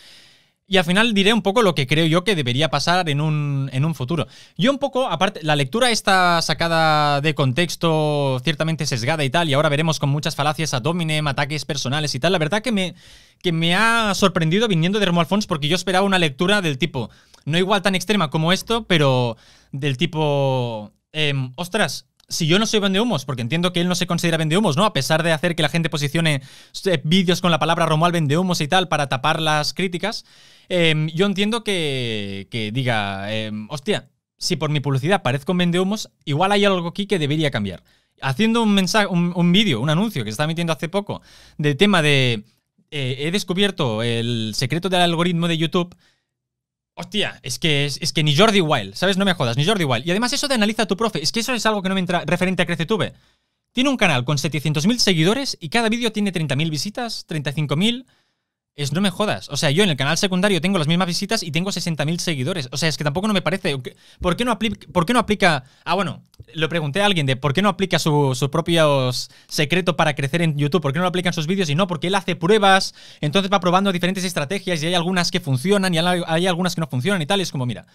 Y al final diré un poco lo que creo yo que debería pasar en un, en un futuro. Yo un poco, aparte, la lectura está sacada de contexto, ciertamente sesgada y tal, y ahora veremos con muchas falacias a Dominem, ataques personales y tal. La verdad que me, que me ha sorprendido viniendo de Romo Alfons porque yo esperaba una lectura del tipo no igual tan extrema como esto, pero del tipo, em, ostras, si yo no soy vendehumos, porque entiendo que él no se considera vendehumos, ¿no? A pesar de hacer que la gente posicione eh, vídeos con la palabra Romual vendehumos y tal para tapar las críticas, em, yo entiendo que, que diga, em, hostia, si por mi publicidad parezco un vendehumos, igual hay algo aquí que debería cambiar. Haciendo un mensaje, un, vídeo, un anuncio que se está metiendo hace poco del tema de eh, he descubierto el secreto del algoritmo de YouTube Hostia, es que, es, que ni Jordi Wild, ¿sabes? No me jodas, ni Jordi Wild. Y además eso de analiza a tu profe, es que eso es algo que no me entra referente a CreceTube. Tiene un canal con 700.000 seguidores y cada vídeo tiene 30.000 visitas, 35.000. Es no me jodas. O sea, yo en el canal secundario tengo las mismas visitas y tengo 60.000 seguidores. O sea, es que tampoco no me parece. ¿Por qué no, aplica, por qué no aplica.? Ah, bueno, lo pregunté a alguien de por qué no aplica su, propios propio secreto para crecer en YouTube. ¿Por qué no lo en sus vídeos? Y no, porque él hace pruebas. Entonces va probando diferentes estrategias y hay algunas que funcionan y hay algunas que no funcionan y tal. es como, mira,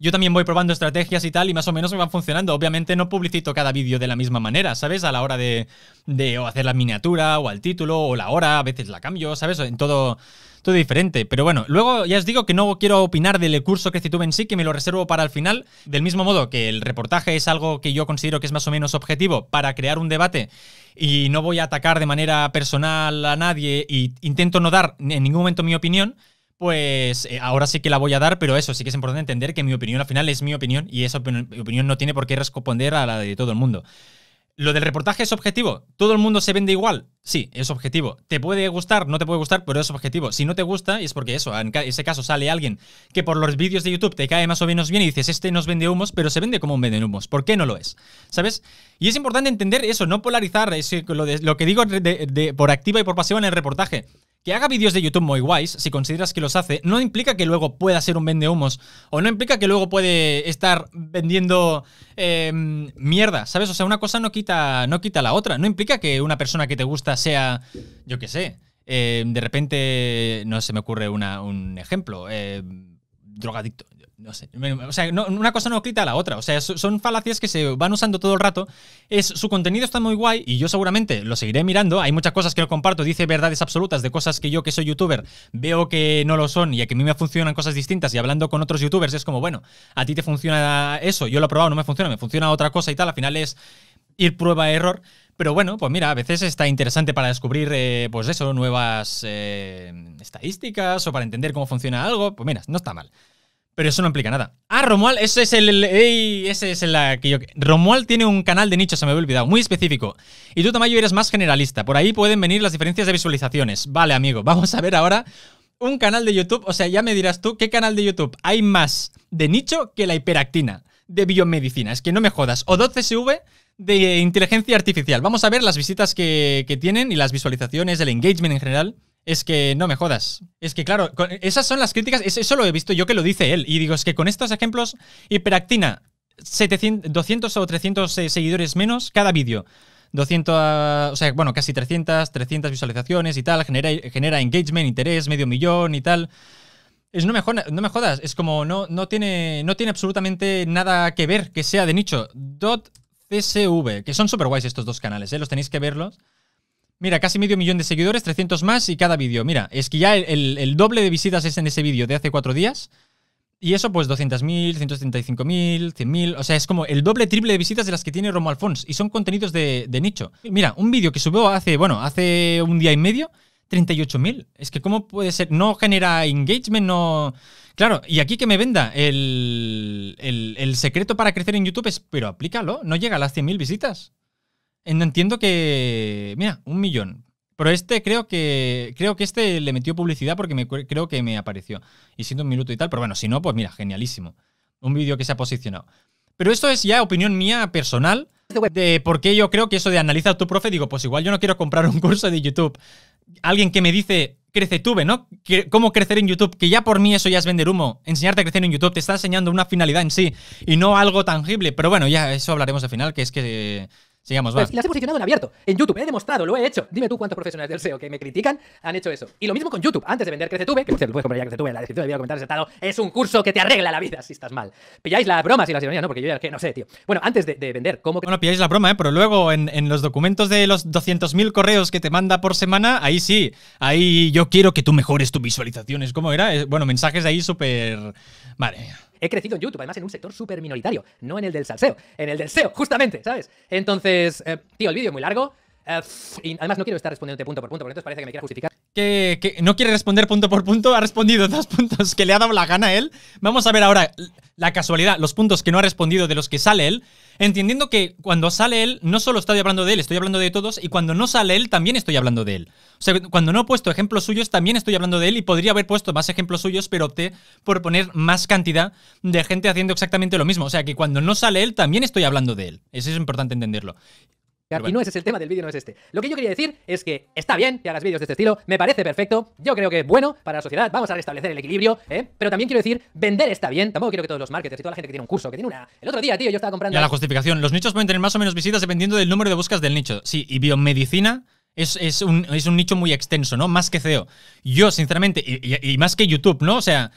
yo también voy probando estrategias y tal y más o menos me van funcionando. Obviamente no publicito cada vídeo de la misma manera, ¿sabes? A la hora de, de hacer la miniatura o al título o la hora, a veces la cambio, ¿sabes? En todo todo diferente. Pero bueno, luego ya os digo que no quiero opinar del curso que Crecitube este en sí, que me lo reservo para el final. Del mismo modo que el reportaje es algo que yo considero que es más o menos objetivo para crear un debate y no voy a atacar de manera personal a nadie y intento no dar en ningún momento mi opinión, pues eh, ahora sí que la voy a dar, pero eso sí que es importante entender que mi opinión al final es mi opinión y esa opinión, no tiene por qué responder a la de todo el mundo. Lo del reportaje es objetivo. ¿Todo el mundo se vende igual? Sí, es objetivo. ¿Te puede gustar? No te puede gustar, pero es objetivo. Si no te gusta, es porque eso, en ese caso sale alguien que por los vídeos de YouTube te cae más o menos bien y dices, este nos vende humos, pero se vende como un vende humos. ¿Por qué no lo es? ¿Sabes? Y es importante entender eso, no polarizar lo, que digo por activa y por pasiva en el reportaje. Que haga vídeos de YouTube muy guays, si consideras que los hace, no implica que luego pueda ser un vendehumos o no implica que luego puede estar vendiendo em, mierda, ¿sabes? O sea, una cosa no quita, no quita la otra. No implica que una persona que te gusta sea, yo qué sé, em, de repente, no se me ocurre una, un ejemplo, em, drogadicto. No sé. O sea, una cosa no quita a la otra. O sea, son falacias que se van usando todo el rato. Es, su contenido está muy guay y yo seguramente lo seguiré mirando. Hay muchas cosas que no comparto. Dice verdades absolutas de cosas que yo, que soy youtuber, veo que no lo son y a que a mí me funcionan cosas distintas. Y hablando con otros youtubers es como, bueno, a ti te funciona eso. Yo lo he probado, no me funciona, me funciona otra cosa y tal. Al final es ir prueba-error. Pero bueno, pues mira, a veces está interesante para descubrir, eh, pues eso, nuevas eh, estadísticas o para entender cómo funciona algo. Pues mira, no está mal pero eso no implica nada. Ah, Romual, ese es el. Ey, ese es el que yo, Romual tiene un canal de nicho, se me había olvidado, muy específico. Y tú, Tamayo, eres más generalista. Por ahí pueden venir las diferencias de visualizaciones. Vale, amigo, vamos a ver ahora un canal de YouTube. O sea, ya me dirás tú qué canal de YouTube hay más de nicho que la hiperactina de biomedicina. Es que no me jodas. O 12SV de inteligencia artificial. Vamos a ver las visitas que, que tienen y las visualizaciones, el engagement en general. Es que no me jodas. Es que claro, esas son las críticas, eso lo he visto yo que lo dice él. Y digo, es que con estos ejemplos, hiperactina, 200 o 300 eh, seguidores menos cada vídeo. 200, o sea, bueno, casi 300, 300 visualizaciones y tal, genera, engagement, interés, medio millón y tal. Es, no, me jodas, no me jodas, es como no, no, tiene, no tiene absolutamente nada que ver que sea de nicho. Dot .csv, que son súper guays estos dos canales, eh, los tenéis que verlos. Mira, casi medio millón de seguidores, 300 más y cada vídeo. Mira, es que ya el, doble de visitas es en ese vídeo de hace cuatro días. Y eso, pues 200.000, 175.000, 100.000. O sea, es como el doble, triple de visitas de las que tiene Romo Alfons. Y son contenidos de, nicho. Mira, un vídeo que subió hace, bueno, hace un día y medio, 38.000. Es que, ¿cómo puede ser? No genera engagement, no. Claro, y aquí que me venda el, el secreto para crecer en YouTube es, pero aplícalo, no llega a las 100.000 visitas. Entiendo que. Mira, un millón. Pero este creo que. Creo que este le metió publicidad porque me, creo que me apareció. Y siendo un minuto y tal. Pero bueno, si no, pues mira, genialísimo. Un vídeo que se ha posicionado. Pero esto es ya opinión mía personal. De por qué yo creo que eso de analizar tu profe, digo, pues igual yo no quiero comprar un curso de YouTube. Alguien que me dice, crece tuve, ¿no? ¿Cómo crecer en YouTube? Que ya por mí eso ya es vender humo. Enseñarte a crecer en YouTube te está enseñando una finalidad en sí y no algo tangible. Pero bueno, ya eso hablaremos al final, que es que Sigamos, Y pues las he posicionado en abierto. En YouTube he demostrado, lo he hecho. Dime tú cuántos profesionales del SEO que me critican han hecho eso. Y lo mismo con YouTube. Antes de vender CreceTube, que por cierto, puedes comprar ya CreceTube en la descripción del video, comentarios, estado, es un curso que te arregla la vida si estás mal. Pilláis la broma si las ironías, ¿no? Porque yo ya que no sé, tío. Bueno, antes de, vender, ¿cómo... que...? Bueno, pilláis la broma, ¿eh? Pero luego en, en los documentos de los 200.000 correos que te manda por semana, ahí sí. Ahí yo quiero que tú mejores tus visualizaciones. ¿Cómo era? Eh, bueno, mensajes ahí súper... Vale. He crecido en YouTube, además en un sector súper minoritario, no en el del salseo, en el del SEO, justamente, ¿sabes? Entonces, eh, tío, el vídeo es muy largo. Eh, y además no quiero estar respondiéndote punto por punto, porque entonces parece que me quiera justificar que, no quiere responder punto por punto, ha respondido dos puntos que le ha dado la gana a él. Vamos a ver ahora la casualidad, los puntos que no ha respondido de los que sale él, entendiendo que cuando sale él, no solo estoy hablando de él, estoy hablando de todos, y cuando no sale él, también estoy hablando de él. O sea, cuando no he puesto ejemplos suyos, también estoy hablando de él, y podría haber puesto más ejemplos suyos, pero opté por poner más cantidad de gente haciendo exactamente lo mismo. O sea, que cuando no sale él, también estoy hablando de él. Eso es importante entenderlo y no ese es el tema del vídeo, no es este. Lo que yo quería decir es que está bien que hagas vídeos de este estilo, me parece perfecto, yo creo que es bueno para la sociedad, vamos a restablecer el equilibrio, ¿eh? Pero también quiero decir, vender está bien, tampoco quiero que todos los marketers y toda la gente que tiene un curso, que tiene una... El otro día, tío, yo estaba comprando... Ya, la justificación, los nichos pueden tener más o menos visitas dependiendo del número de buscas del nicho. Sí, y biomedicina... Es, es, un, nicho muy extenso, ¿no? Más que CEO. Yo, sinceramente, y más que YouTube, ¿no? O sea,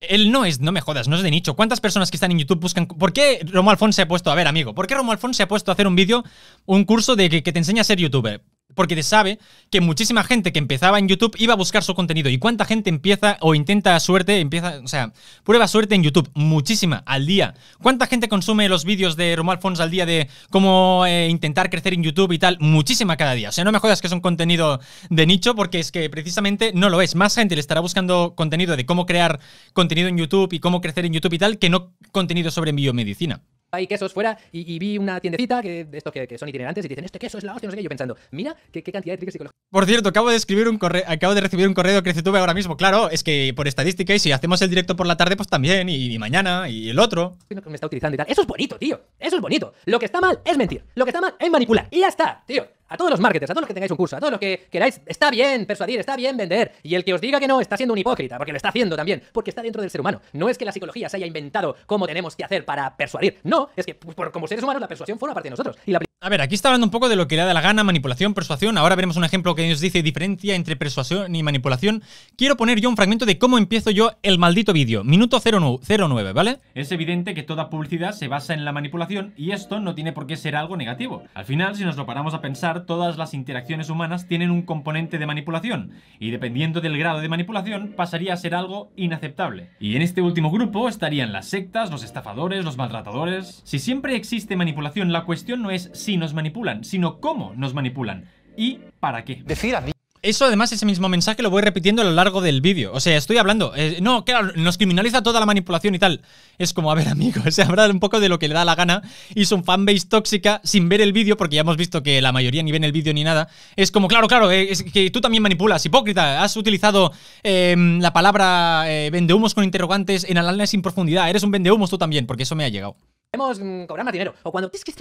él no es, no me jodas, no es de nicho. ¿Cuántas personas que están en YouTube buscan... ¿Por qué Romo Alfonso? se ha puesto, a ver amigo, ¿por qué Romo Alfonso se ha puesto a hacer un vídeo, un curso de que, que te enseña a ser youtuber? porque te sabe que muchísima gente que empezaba en YouTube iba a buscar su contenido. ¿Y cuánta gente empieza o intenta suerte, empieza, o sea, prueba suerte en YouTube? Muchísima al día. ¿Cuánta gente consume los vídeos de Romuald Fons al día de cómo eh, intentar crecer en YouTube y tal? Muchísima cada día. O sea, no me jodas que es un contenido de nicho porque es que precisamente no lo es. Más gente le estará buscando contenido de cómo crear contenido en YouTube y cómo crecer en YouTube y tal que no contenido sobre biomedicina hay quesos fuera y, vi una tiendecita que de estos que, son itinerantes y dicen, este queso es la hostia, no sé qué. Yo pensando, mira qué, cantidad de triggers psicológicos. Por cierto, acabo de escribir un correo, acabo de recibir un correo de tuve ahora mismo. Claro, es que por estadística y si hacemos el directo por la tarde, pues también, y, mañana, y el otro. Eso es bonito, tío. Eso es bonito. Lo que está mal es mentir. Lo que está mal es manipular. Y ya está, tío a todos los marketers, a todos los que tengáis un curso, a todos los que queráis, está bien persuadir, está bien vender. Y el que os diga que no está siendo un hipócrita, porque lo está haciendo también, porque está dentro del ser humano. No es que la psicología se haya inventado cómo tenemos que hacer para persuadir. No, es que pues, como seres humanos la persuasión forma parte de nosotros. A ver, aquí está hablando un poco de lo que le da la gana, manipulación, persuasión. Ahora veremos un ejemplo que nos dice diferencia entre persuasión y manipulación. Quiero poner yo un fragmento de cómo empiezo yo el maldito vídeo. Minuto 09, ¿vale? Es evidente que toda publicidad se basa en la manipulación y esto no tiene por qué ser algo negativo. Al final, si nos lo paramos a pensar, todas las interacciones humanas tienen un componente de manipulación y dependiendo del grado de manipulación pasaría a ser algo inaceptable. Y en este último grupo estarían las sectas, los estafadores, los maltratadores. Si siempre existe manipulación, la cuestión no es si nos manipulan, sino cómo nos manipulan y para qué. Decir Eso además, ese mismo mensaje lo voy repitiendo a lo largo del vídeo. O sea, estoy hablando. Eh, no, claro, nos criminaliza toda la manipulación y tal. Es como, a ver, amigos, se habla un poco de lo que le da la gana y son fanbase tóxica sin ver el vídeo, porque ya hemos visto que la mayoría ni ven el vídeo ni nada. Es como, claro, claro, eh, es que tú también manipulas, hipócrita. Has utilizado em, la palabra eh, vendehumos con interrogantes en análisis sin profundidad. Eres un vendehumos tú también, porque eso me ha llegado. Hemos mm, cobrado más dinero. O cuando. Es que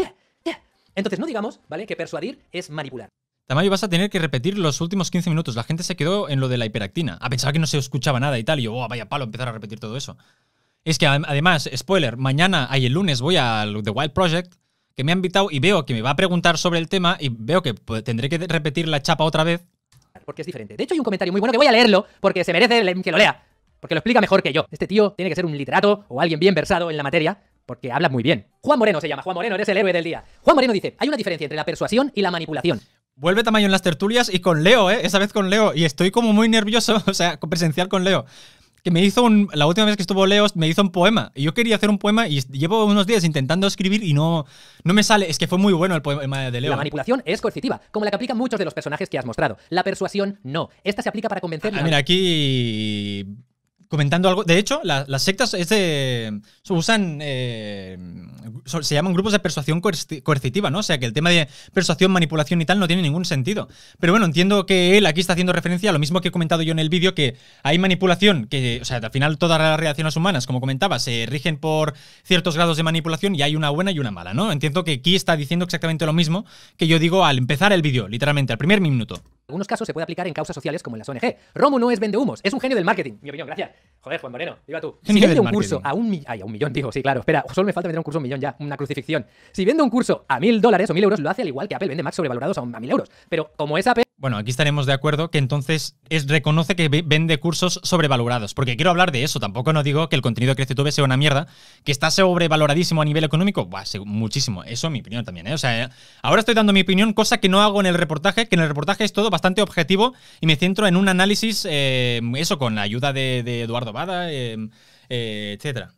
entonces, no digamos, ¿vale? Que persuadir es manipular. Tamayo, vas a tener que repetir los últimos 15 minutos. La gente se quedó en lo de la hiperactina. A ah, pensar que no se escuchaba nada y tal. Y yo, oh, vaya palo, empezar a repetir todo eso. Es que además, spoiler, mañana, ahí el lunes, voy al The Wild Project, que me ha invitado y veo que me va a preguntar sobre el tema y veo que tendré que repetir la chapa otra vez. Porque es diferente. De hecho, hay un comentario muy bueno que voy a leerlo porque se merece que lo lea. Porque lo explica mejor que yo. Este tío tiene que ser un literato o alguien bien versado en la materia porque habla muy bien. Juan Moreno se llama, Juan Moreno, eres el héroe del día. Juan Moreno dice, hay una diferencia entre la persuasión y la manipulación. Vuelve tamaño en las tertulias y con Leo, ¿eh? Esa vez con Leo. Y estoy como muy nervioso, o sea, presencial con Leo. Que me hizo un... La última vez que estuvo Leo me hizo un poema. Y yo quería hacer un poema y llevo unos días intentando escribir y no, no me sale. Es que fue muy bueno el poema de Leo. La manipulación es coercitiva, como la que aplican muchos de los personajes que has mostrado. La persuasión no. Esta se aplica para convencer... Ah, mira, aquí comentando algo. De hecho, las sectas se usan. Eh, se llaman grupos de persuasión coercitiva, ¿no? O sea que el tema de persuasión, manipulación y tal no tiene ningún sentido. Pero bueno, entiendo que él aquí está haciendo referencia a lo mismo que he comentado yo en el vídeo, que hay manipulación, que, o sea, al final todas las reacciones humanas, como comentaba, se rigen por ciertos grados de manipulación y hay una buena y una mala, ¿no? Entiendo que aquí está diciendo exactamente lo mismo que yo digo al empezar el vídeo, literalmente, al primer minuto. En algunos casos se puede aplicar en causas sociales como en las ONG. Romo no es vende humos, es un genio del marketing. Mi opinión, gracias. Joder, Juan Moreno, viva tú. Si vende un curso a un millón. Ay, a un millón, digo, sí, claro. Espera, solo me falta vender un curso a un millón ya, una crucifixión. Si vende un curso a mil dólares o mil euros, lo hace al igual que Apple vende Max sobrevalorados a mil euros. Pero como es Apple bueno, aquí estaremos de acuerdo que entonces es, reconoce que vende cursos sobrevalorados, porque quiero hablar de eso, tampoco no digo que el contenido de CreceTube sea una mierda, que está sobrevaloradísimo a nivel económico, muchísimo, eso es mi opinión también, ¿eh? o sea, ahora estoy dando mi opinión, cosa que no hago en el reportaje, que en el reportaje es todo bastante objetivo y me centro en un análisis, eh, eso con la ayuda de, Eduardo Bada, eh, eh etcétera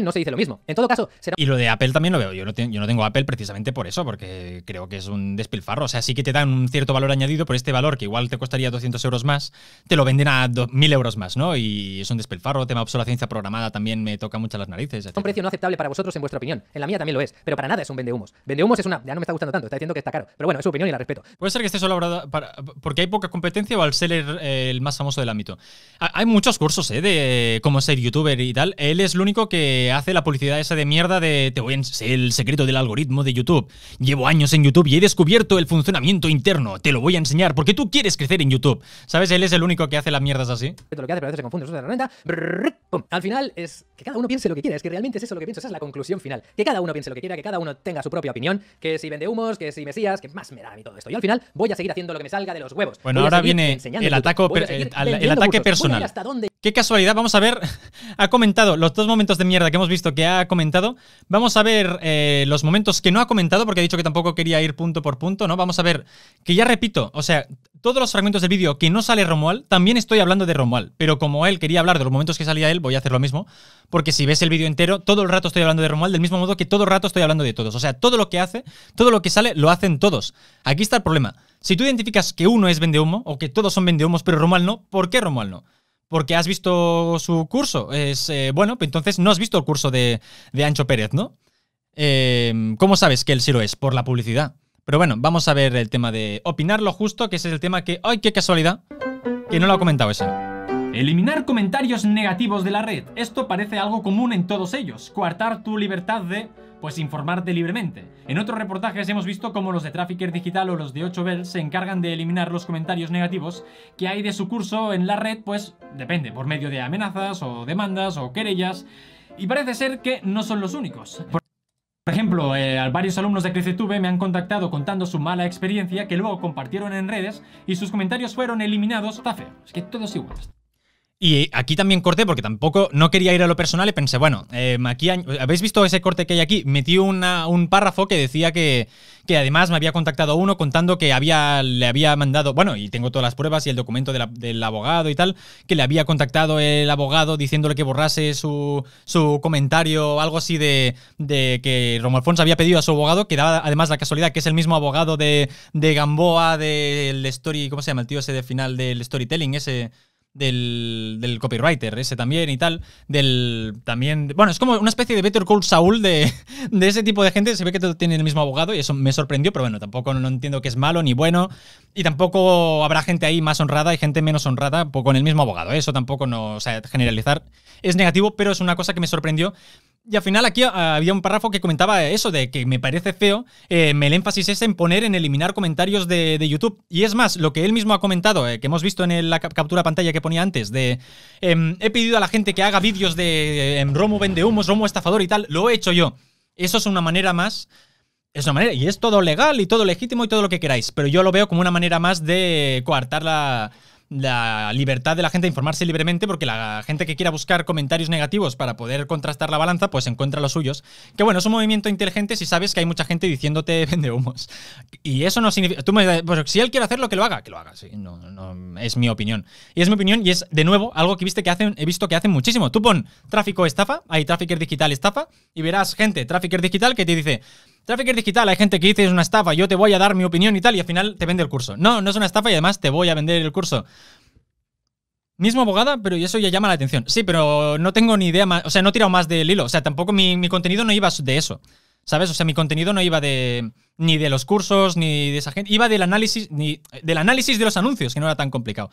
no se dice lo mismo. En todo caso, será... Y lo de Apple también lo veo. Yo no, yo no tengo Apple precisamente por eso, porque creo que es un despilfarro. O sea, sí que te dan un cierto valor añadido, por este valor que igual te costaría 200 euros más, te lo venden a 1000 euros más, ¿no? Y es un despilfarro. Tema obsolescencia programada también me toca mucho las narices. es Un precio no aceptable para vosotros en vuestra opinión. En la mía también lo es, pero para nada es un vende Vendehumos es una... Ya no me está gustando tanto, está diciendo que está caro. Pero bueno, es su opinión y la respeto. Puede ser que esté solo para... porque hay poca competencia o al ser el más famoso del ámbito. Hay muchos cursos, ¿eh? De cómo ser youtuber y tal. Él es el único que hace la publicidad esa de mierda de te voy a el secreto del algoritmo de YouTube. Llevo años en YouTube y he descubierto el funcionamiento interno. Te lo voy a enseñar porque tú quieres crecer en YouTube. ¿Sabes? Él es el único que hace las mierdas así. Al final es que cada uno piense lo que quiera, es que realmente es eso lo que pienso, esa es la conclusión final. Que cada uno piense lo que quiera, que cada uno tenga su propia opinión, que si vende humos, que si mesías, que más me da a mí todo esto. y al final voy a seguir haciendo lo que me salga de los huevos. Bueno, ahora viene el, ataque personal. Qué casualidad, vamos a ver, ha comentado los dos momentos de mierda que hemos visto que ha comentado. Vamos a ver eh, los momentos que no ha comentado, porque ha dicho que tampoco quería ir punto por punto, ¿no? Vamos a ver, que ya repito, o sea, todos los fragmentos del vídeo que no sale Romual, también estoy hablando de Romual. Pero como él quería hablar de los momentos que salía él, voy a hacer lo mismo. Porque si ves el vídeo entero, todo el rato estoy hablando de Romual, del mismo modo que todo el rato estoy hablando de todos. O sea, todo lo que hace, todo lo que sale, lo hacen todos. Aquí está el problema. Si tú identificas que uno es vendehumo, o que todos son vendehumos, pero Romual no, ¿por qué Romual no? porque has visto su curso. Es, eh, bueno, pues entonces no has visto el curso de, Ancho Pérez, ¿no? Eh, ¿Cómo sabes que él sí lo es? Por la publicidad. Pero bueno, vamos a ver el tema de opinar lo justo, que ese es el tema que. ¡Ay, qué casualidad! Que no lo ha comentado ese. Eliminar comentarios negativos de la red. Esto parece algo común en todos ellos. Coartar tu libertad de, pues, informarte libremente. En otros reportajes hemos visto cómo los de Trafficker Digital o los de 8Bell se encargan de eliminar los comentarios negativos que hay de su curso en la red, pues, depende, por medio de amenazas o demandas o querellas. Y parece ser que no son los únicos. Por ejemplo, eh, varios alumnos de CreceTube me han contactado contando su mala experiencia que luego compartieron en redes y sus comentarios fueron eliminados. Está es que todos es igual. Y aquí también corté porque tampoco no quería ir a lo personal y pensé, bueno, em, aquí habéis visto ese corte que hay aquí. Metí una, un párrafo que decía que, que además me había contactado uno contando que había, le había mandado, bueno, y tengo todas las pruebas y el documento del abogado y tal, que le había contactado el abogado diciéndole que borrase su, su comentario, algo así de, de que Alfonso había pedido a su abogado, que daba además la casualidad que es el mismo abogado de, de Gamboa, del story, ¿cómo se llama? El tío ese de final del storytelling, ese del, del copywriter ese también y tal, del también, bueno, es como una especie de Better Call Saul de, ese tipo de gente, se ve que todo tienen el mismo abogado y eso me sorprendió, pero bueno, tampoco no entiendo que es malo ni bueno y tampoco habrá gente ahí más honrada y gente menos honrada con el mismo abogado, eso tampoco no, o sea, generalizar es negativo, pero es una cosa que me sorprendió y al final aquí ah, había un párrafo que comentaba eso, de que me parece feo eh, el énfasis es en poner en eliminar comentarios de, YouTube. Y es más, lo que él mismo ha comentado, eh, que hemos visto en la captura pantalla que ponía antes, de em, he pedido a la gente que haga vídeos de em, Romo vende humos, Romo estafador y tal, lo he hecho yo. Eso es una manera más... Es una manera, y es todo legal y todo legítimo y todo lo que queráis, pero yo lo veo como una manera más de coartar la, la libertad de la gente de informarse libremente, porque la gente que quiera buscar comentarios negativos para poder contrastar la balanza, pues encuentra los suyos. Que bueno, es un movimiento inteligente si sabes que hay mucha gente diciéndote vende humos. Y eso no significa. Tú pues si él quiere hacerlo, que lo haga, que lo haga, sí. No, es mi opinión. Y es mi opinión, y es de nuevo algo que viste que hacen, he visto que hacen muchísimo. Tú pon tráfico estafa, hay trafficker digital estafa, y verás gente, trafficker digital, que te dice. Trafficker digital, hay gente que dice es una estafa, yo te voy a dar mi opinión y tal, y al final te vende el curso. No, no es una estafa y además te voy a vender el curso. Mismo abogada, pero eso ya llama la atención. Sí, pero no tengo ni idea más, o sea, no he tirado más del hilo, o sea, tampoco mi, contenido no iba de eso. ¿Sabes? O sea, mi contenido no iba de ni de los cursos ni de esa gente, iba del análisis ni del análisis de los anuncios, que no era tan complicado.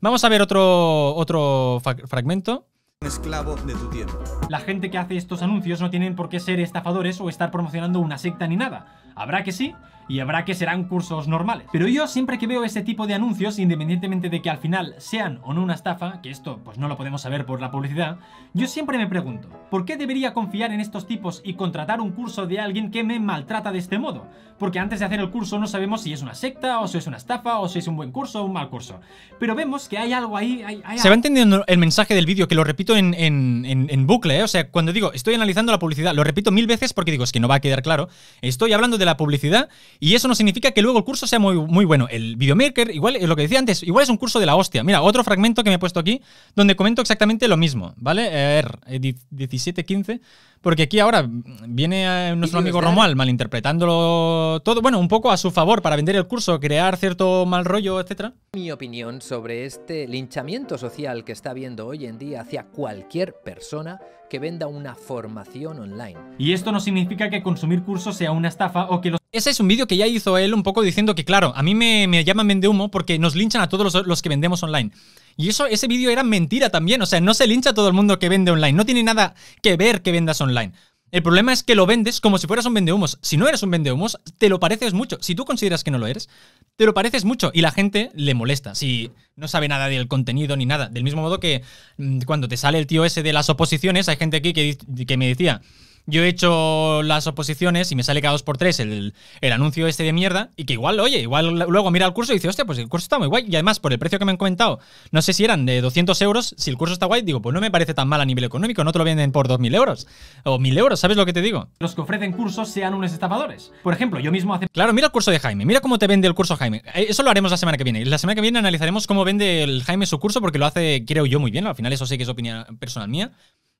Vamos a ver otro otro fragmento esclavo de tu tiempo. La gente que hace estos anuncios no tienen por qué ser estafadores o estar promocionando una secta ni nada. Habrá que sí, y habrá que serán cursos normales. Pero yo siempre que veo ese tipo de anuncios, independientemente de que al final sean o no una estafa, que esto pues no lo podemos saber por la publicidad, yo siempre me pregunto, ¿por qué debería confiar en estos tipos y contratar un curso de alguien que me maltrata de este modo? Porque antes de hacer el curso no sabemos si es una secta, o si es una estafa, o si es un buen curso o un mal curso. Pero vemos que hay algo ahí... Se va entendiendo el mensaje del vídeo, que lo repito en, en bucle, ¿eh? o sea, cuando digo, estoy analizando la publicidad, lo repito mil veces porque digo, es que no va a quedar claro, estoy hablando de la publicidad y eso no significa que luego el curso sea muy, muy bueno. El videomaker, igual es lo que decía antes, igual es un curso de la hostia. Mira, otro fragmento que me he puesto aquí, donde comento exactamente lo mismo, ¿vale? Eh, 17-15, er, eh, Porque aquí ahora viene eh, nuestro amigo Romual malinterpretándolo todo, bueno, un poco a su favor para vender el curso, crear cierto mal rollo, etc. Mi opinión sobre este linchamiento social que está viendo hoy en día hacia cualquier persona que venda una formación online. Y esto no significa que consumir cursos sea una estafa o que los... Ese es un vídeo que ya hizo él un poco diciendo que, claro, a mí me, llaman vende humo porque nos linchan a todos los, que vendemos online. Y eso, ese vídeo era mentira también. O sea, no se lincha a todo el mundo que vende online. No tiene nada que ver que vendas online. El problema es que lo vendes como si fueras un vendehumos. Si no eres un vendehumos, te lo pareces mucho. Si tú consideras que no lo eres, te lo pareces mucho y la gente le molesta. Si no sabe nada del contenido ni nada. Del mismo modo que mm, cuando te sale el tío ese de las oposiciones, hay gente aquí que, que me decía, yo he hecho las oposiciones y me sale cada dos por tres el, anuncio este de mierda y que igual, oye, igual luego mira el curso y dice, hostia, pues el curso está muy guay. Y además, por el precio que me han comentado, no sé si eran de 200 euros, si el curso está guay, digo, pues no me parece tan mal a nivel económico, no te lo venden por 2.000 euros o 1.000 euros, ¿sabes lo que te digo? Los que ofrecen cursos sean unos estafadores. Por ejemplo, yo mismo hace... Claro, mira el curso de Jaime, mira cómo te vende el curso Jaime. Eh, eso lo haremos la semana que viene. La semana que viene analizaremos cómo vende el Jaime su curso porque lo hace, creo yo, muy bien. Al final eso sí que es opinión personal mía.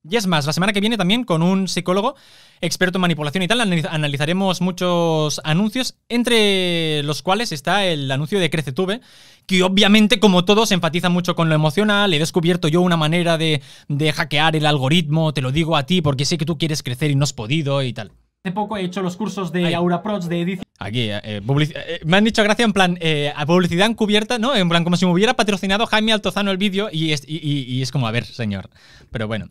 Y es más, la semana que viene también con un psicólogo experto en manipulación y tal, analizaremos muchos anuncios, entre los cuales está el anuncio de CreceTube, que obviamente, como todos, enfatiza mucho con lo emocional. He descubierto yo una manera de, de hackear el algoritmo, te lo digo a ti porque sé que tú quieres crecer y no has podido y tal. Hace poco he hecho los cursos de Aura approach de edición. Aquí, eh, eh, eh, me han dicho gracia en plan, a publicidad encubierta, ¿no? En plan, como si me hubiera patrocinado Jaime Altozano el vídeo y es, y es como, a ver, señor. Pero bueno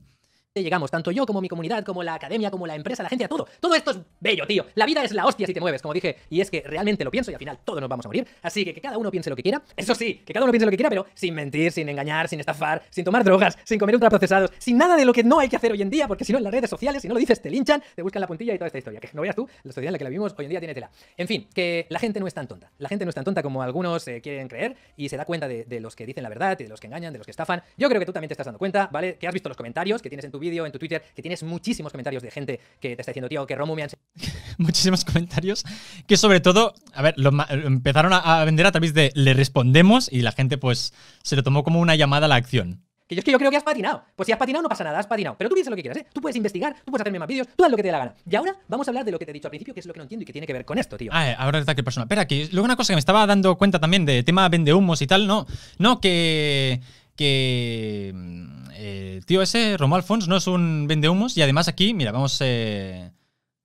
llegamos, tanto yo como mi comunidad, como la academia, como la empresa, la gente a todo. Todo esto es bello, tío. La vida es la hostia si te mueves, como dije. Y es que realmente lo pienso y al final todos nos vamos a morir. Así que que cada uno piense lo que quiera. Eso sí, que cada uno piense lo que quiera, pero sin mentir, sin engañar, sin estafar, sin tomar drogas, sin comer ultraprocesados, sin nada de lo que no hay que hacer hoy en día, porque si no en las redes sociales, si no lo dices, te linchan, te buscan la puntilla y toda esta historia. Que no veas tú, la sociedad en la que la vivimos hoy en día tiene tela. En fin, que la gente no es tan tonta. La gente no es tan tonta como algunos eh, quieren creer y se da cuenta de, los que dicen la verdad de los que engañan, de los que estafan. Yo creo que tú también te estás dando cuenta, ¿vale? Que has visto los comentarios que tienes en tu vídeo, en tu Twitter, que tienes muchísimos comentarios de gente que te está diciendo, tío, que romo me han... muchísimos comentarios que sobre todo, a ver, empezaron a, vender a través de le respondemos y la gente pues se lo tomó como una llamada a la acción. Que yo es que yo creo que has patinado. Pues si has patinado, no pasa nada, has patinado. Pero tú dices lo que quieras, ¿eh? Tú puedes investigar, tú puedes hacerme más vídeos, tú haz lo que te dé la gana. Y ahora vamos a hablar de lo que te he dicho al principio, que es lo que no entiendo y que tiene que ver con esto, tío. Ah, eh, ahora está que persona. Espera, que luego una cosa que me estaba dando cuenta también de tema vende humos y tal, no. No, que que mm, eh, tío ese, Romuald no es un vendehumos. Y además aquí, mira, vamos... Eh,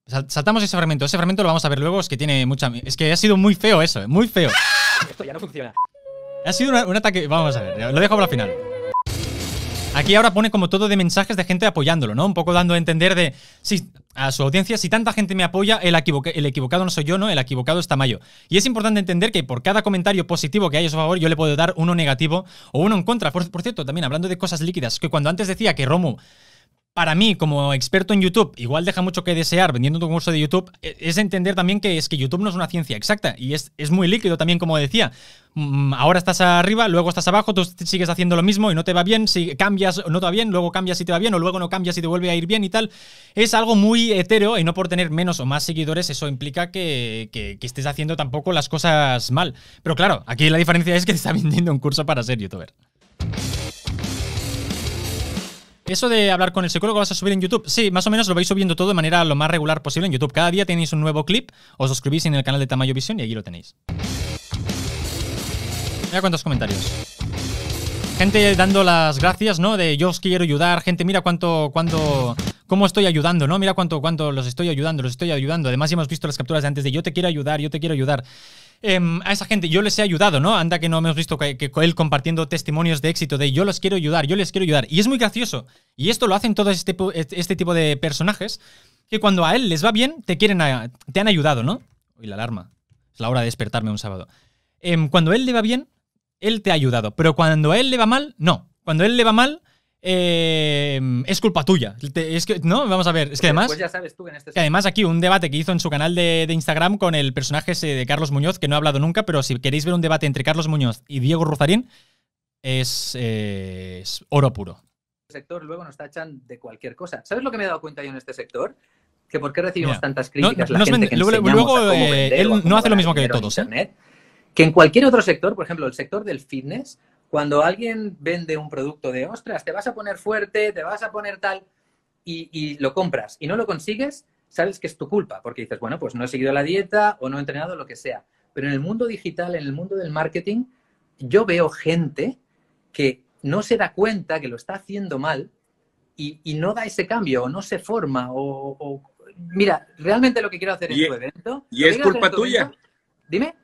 saltamos ese fragmento. Ese fragmento lo vamos a ver luego. Es que tiene mucha... Es que ha sido muy feo eso, eh, muy feo. Esto ya no funciona. Ha sido un ataque... Vamos a ver, lo dejo para la final. Aquí ahora pone como todo de mensajes de gente apoyándolo, ¿no? Un poco dando a entender de Sí, a su audiencia, si tanta gente me apoya, el, equivocado no soy yo, ¿no? El equivocado está Mayo. Y es importante entender que por cada comentario positivo que hay a su favor, yo le puedo dar uno negativo o uno en contra. Por, por cierto, también hablando de cosas líquidas, que cuando antes decía que Romo para mí, como experto en YouTube, igual deja mucho que desear vendiendo tu curso de YouTube, e, es entender también que es que YouTube no es una ciencia exacta y es, muy líquido también, como decía. Mm, ahora estás arriba, luego estás abajo, tú sigues haciendo lo mismo y no te va bien, si cambias no te va bien, luego cambias y te va bien, o luego no cambias y te vuelve a ir bien y tal. Es algo muy etéreo y no por tener menos o más seguidores, eso implica que, que estés haciendo tampoco las cosas mal. Pero claro, aquí la diferencia es que te está vendiendo un curso para ser youtuber. Eso de hablar con el psicólogo vas a subir en YouTube. Sí, más o menos lo vais subiendo todo de manera lo más regular posible en YouTube. Cada día tenéis un nuevo clip, os suscribís en el canal de Tamayo Visión y aquí lo tenéis. Mira cuántos comentarios. Gente dando las gracias, ¿no? De yo os quiero ayudar. Gente, mira cuánto, cuánto, cómo estoy ayudando, ¿no? Mira cuánto, cuánto los estoy ayudando, los estoy ayudando. Además, hemos visto las capturas de antes de yo te quiero ayudar, yo te quiero ayudar. Em, a esa gente, yo les he ayudado, ¿no? Anda que no hemos visto que, él compartiendo testimonios de éxito de yo los quiero ayudar, yo les quiero ayudar. Y es muy gracioso. Y esto lo hacen todos este, e, este tipo de personajes que cuando a él les va bien, te quieren, te han ayudado, ¿no? hoy la alarma. Es la hora de despertarme un sábado. Em, cuando él le va bien, él te ha ayudado. Pero cuando a él le va mal, no. Cuando él le va mal, Em, es culpa tuya. es que, no, vamos a ver, es que pues además... Pues ya sabes tú en este que además aquí un debate que hizo en su canal de, Instagram con el personaje de Carlos Muñoz, que no ha hablado nunca, pero si queréis ver un debate entre Carlos Muñoz y Diego Ruzarín, es, eh, oro puro. sector luego nos tachan de cualquier cosa. ¿Sabes lo que me he dado cuenta yo en este sector? Que por qué recibimos tantas críticas la gente que luego, luego eh, él no hace lo mismo que todos. ¿eh? que en cualquier otro sector, por ejemplo, el sector del fitness cuando alguien vende un producto de, ostras, te vas a poner fuerte, te vas a poner tal, y, lo compras y no lo consigues, sabes que es tu culpa, porque dices, bueno, pues no he seguido la dieta o no he entrenado, lo que sea. Pero en el mundo digital, en el mundo del marketing, yo veo gente que no se da cuenta que lo está haciendo mal y, no da ese cambio, o no se forma, o, mira, realmente lo que quiero hacer en tu evento. Y es culpa tuya.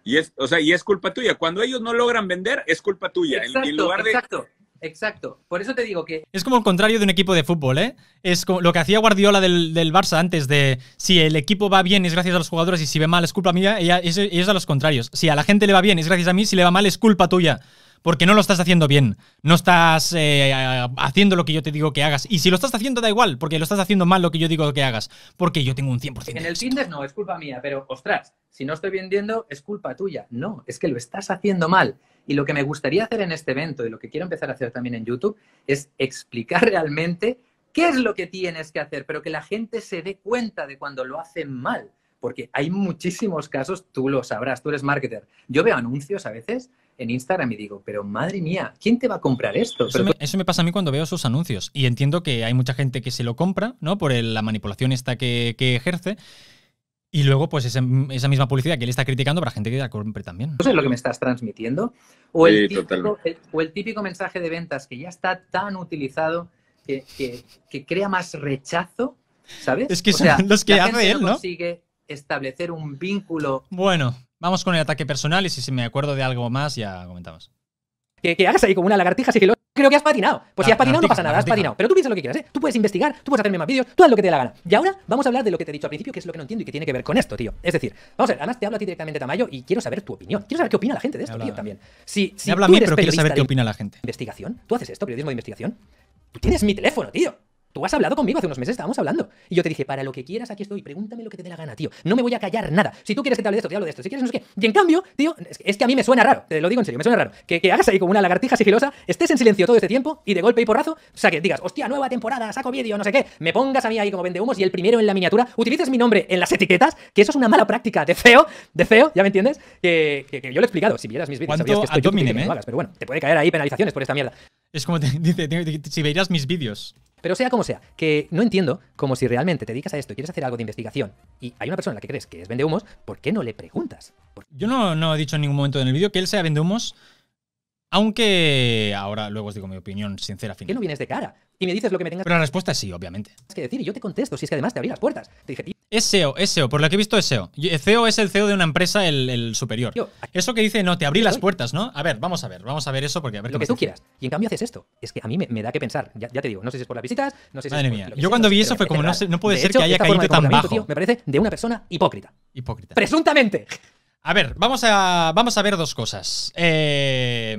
Y es, es culpa tuya. Cuando ellos no logran vender, es culpa tuya. Exacto, exacto. Por eso te digo que. Es como el contrario de un equipo de fútbol, ¿eh? Es como lo que hacía Guardiola del, Barça antes de si el equipo va bien es gracias a los jugadores y si ve mal es culpa mía, es, a los contrarios. Si a la gente le va bien es gracias a mí, si le va mal es culpa tuya. Porque no lo estás haciendo bien. No estás eh, haciendo lo que yo te digo que hagas. Y si lo estás haciendo, da igual, porque lo estás haciendo mal lo que yo digo que hagas. Porque yo tengo un 100% En el Tinder no, es culpa mía, pero ostras, si no estoy vendiendo es culpa tuya. No, es que lo estás haciendo mal. Y lo que me gustaría hacer en este evento y lo que quiero empezar a hacer también en YouTube es explicar realmente qué es lo que tienes que hacer, pero que la gente se dé cuenta de cuando lo hacen mal. Porque hay muchísimos casos, tú lo sabrás, tú eres marketer. Yo veo anuncios a veces en Instagram y digo, pero madre mía, ¿quién te va a comprar esto? Eso, me, pasa a mí cuando veo sus anuncios. Y entiendo que hay mucha gente que se lo compra, ¿no? Por la manipulación esta que ejerce. Y luego, pues esa, misma publicidad que él está criticando para gente que la compre también. ¿Eso es lo que me estás transmitiendo? O el, típico, o el típico mensaje de ventas que ya está tan utilizado que, crea más rechazo, ¿sabes? Es que o son sea, los que hace él, ¿no? Consigue establecer un vínculo. Bueno, vamos con el ataque personal y si me acuerdo de algo más ya comentamos que, hagas ahí como una lagartija, así que lo creo que has patinado. Pues si has patinado, no pasa nada, has patinado. Pero tú piensa lo que quieras, ¿eh? Tú puedes investigar, tú puedes hacerme más vídeos, tú haz lo que te dé la gana. Y ahora vamos a hablar de lo que te he dicho al principio, que es lo que no entiendo y que tiene que ver con esto, tío. Es decir, vamos a ver, además te hablo a ti directamente, Tamayo, y quiero saber tu opinión. Quiero saber qué opina la gente de esto, tío, también. Si, si habla tú a quiero saber qué opina la gente. Investigación, tú haces esto, periodismo de investigación. Tú tienes mi teléfono, tío. Tú has hablado conmigo hace unos meses, estábamos hablando. Y yo te dije, para lo que quieras, aquí estoy. Pregúntame lo que te dé la gana, tío. No me voy a callar nada. Si tú quieres que te hable de esto, te hablo de esto. Si quieres, no sé qué. Y en cambio, tío, es que a mí me suena raro. Te lo digo en serio, me suena raro. Que, hagas ahí como una lagartija sigilosa, estés en silencio todo este tiempo y de golpe y porrazo, o sea, que digas, hostia, nueva temporada, saco vídeo, no sé qué. Me pongas a mí ahí como vende humos y el primero en la miniatura, utilices mi nombre en las etiquetas, que eso es una mala práctica de feo, de feo, ¿ya me entiendes? Que, yo lo he explicado. Si vieras mis vídeos, que estoy eh? Pero bueno, te puede caer ahí penalizaciones por esta mierda. Es como dice, si veías mis vídeos. Pero sea como sea, que no entiendo como si realmente te dedicas a esto y quieres hacer algo de investigación y hay una persona a la que crees que es vende humos, ¿por qué no le preguntas? Yo no, no, he dicho en ningún momento en el vídeo que él sea vendehumos, aunque ahora luego os digo mi opinión sincera. Final. ¿Qué no vienes de cara? Y me dices lo que me tengas Pero la respuesta es sí, obviamente. Es que decir, yo te contesto, si es que además te abrí las puertas. Te dije, es SEO, SEO, por lo que he visto es SEO. CEO es el CEO de una empresa, el, superior. eso que dice, no, te abrí las puertas, ¿no? A ver, vamos a ver, vamos a ver eso porque a ver Lo que tú quieras. Y en cambio haces esto. Es que a mí me, da que pensar. Ya, te digo, no sé si es por las visitas, no sé si es por mía, yo cuando vi eso fue como, no, puede ser que haya caído tan bajo. me parece de una persona hipócrita. Hipócrita. Presuntamente. A ver, vamos a, vamos a ver dos cosas. Eh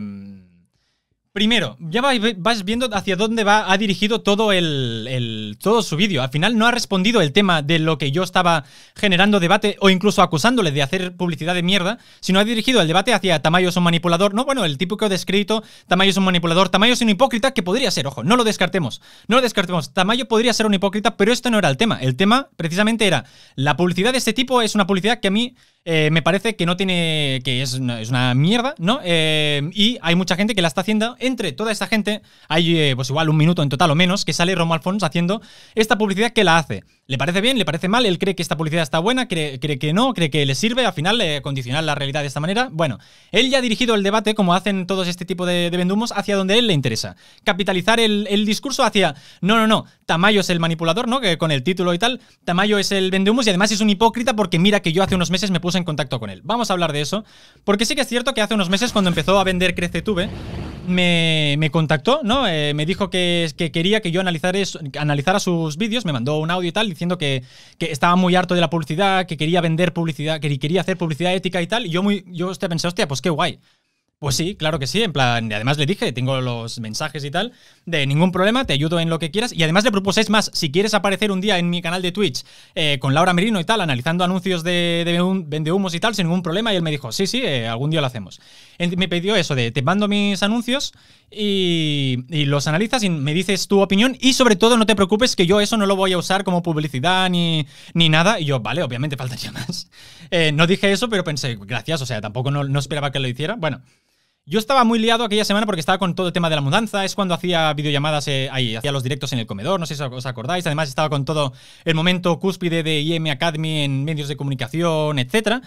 Primero, ya vas viendo hacia dónde va, ha dirigido todo el, todo su vídeo. Al final no ha respondido el tema de lo que yo estaba generando debate o incluso acusándole de hacer publicidad de mierda, sino ha dirigido el debate hacia Tamayo es un manipulador. No, bueno, el tipo que he descrito, Tamayo es un manipulador, Tamayo es un hipócrita, que podría ser, ojo, no lo descartemos, no lo descartemos. Tamayo podría ser un hipócrita, pero esto no era el tema. El tema precisamente era, la publicidad de este tipo es una publicidad que a mí eh, me parece que no tiene. que es una, mierda, ¿no? Eh, y hay mucha gente que la está haciendo. Entre toda esta gente, hay eh, pues igual un minuto en total o menos que sale Romo Fons haciendo esta publicidad que la hace. ¿Le parece bien? ¿Le parece mal? Él cree que esta publicidad está buena, cree, cree que no, cree que le sirve, al final condicionar la realidad de esta manera. Bueno, él ya ha dirigido el debate, como hacen todos este tipo de, de vendumos, hacia donde él le interesa. Capitalizar el, discurso hacia, no, no, no, Tamayo es el manipulador, ¿no? Que con el título y tal, Tamayo es el vendumos y además es un hipócrita porque mira que yo hace unos meses me puse en contacto con él. Vamos a hablar de eso, porque sí que es cierto que hace unos meses, cuando empezó a vender CreceTube, me, me contactó, ¿no? Eh, me dijo que, que, quería que yo analizara, sus vídeos, me mandó un audio y tal, diciendo que, estaba muy harto de la publicidad, que quería vender publicidad, que quería hacer publicidad ética y tal. Y yo, muy, yo pensé, hostia, pues qué guay. Pues sí, claro que sí. En plan, además le dije, tengo los mensajes y tal, de ningún problema, te ayudo en lo que quieras. Y además le propuse, es más, si quieres aparecer un día en mi canal de Twitch eh, con Laura Merino y tal, analizando anuncios de, de y tal, sin ningún problema. Y él me dijo, sí, sí, eh, algún día lo hacemos. Él me pidió eso de, te mando mis anuncios y, los analizas y me dices tu opinión. Y sobre todo, no te preocupes que yo eso no lo voy a usar como publicidad ni, ni nada. Y yo, vale, obviamente faltaría más. Eh, no dije eso, pero pensé, gracias, o sea, tampoco no esperaba que lo hiciera. Bueno. Yo estaba muy liado aquella semana porque estaba con todo el tema de la mudanza. Es cuando hacía videollamadas eh, ahí, hacía los directos en el comedor, no sé si os acordáis. Además, estaba con todo el momento cúspide de IM Academy en medios de comunicación, etc.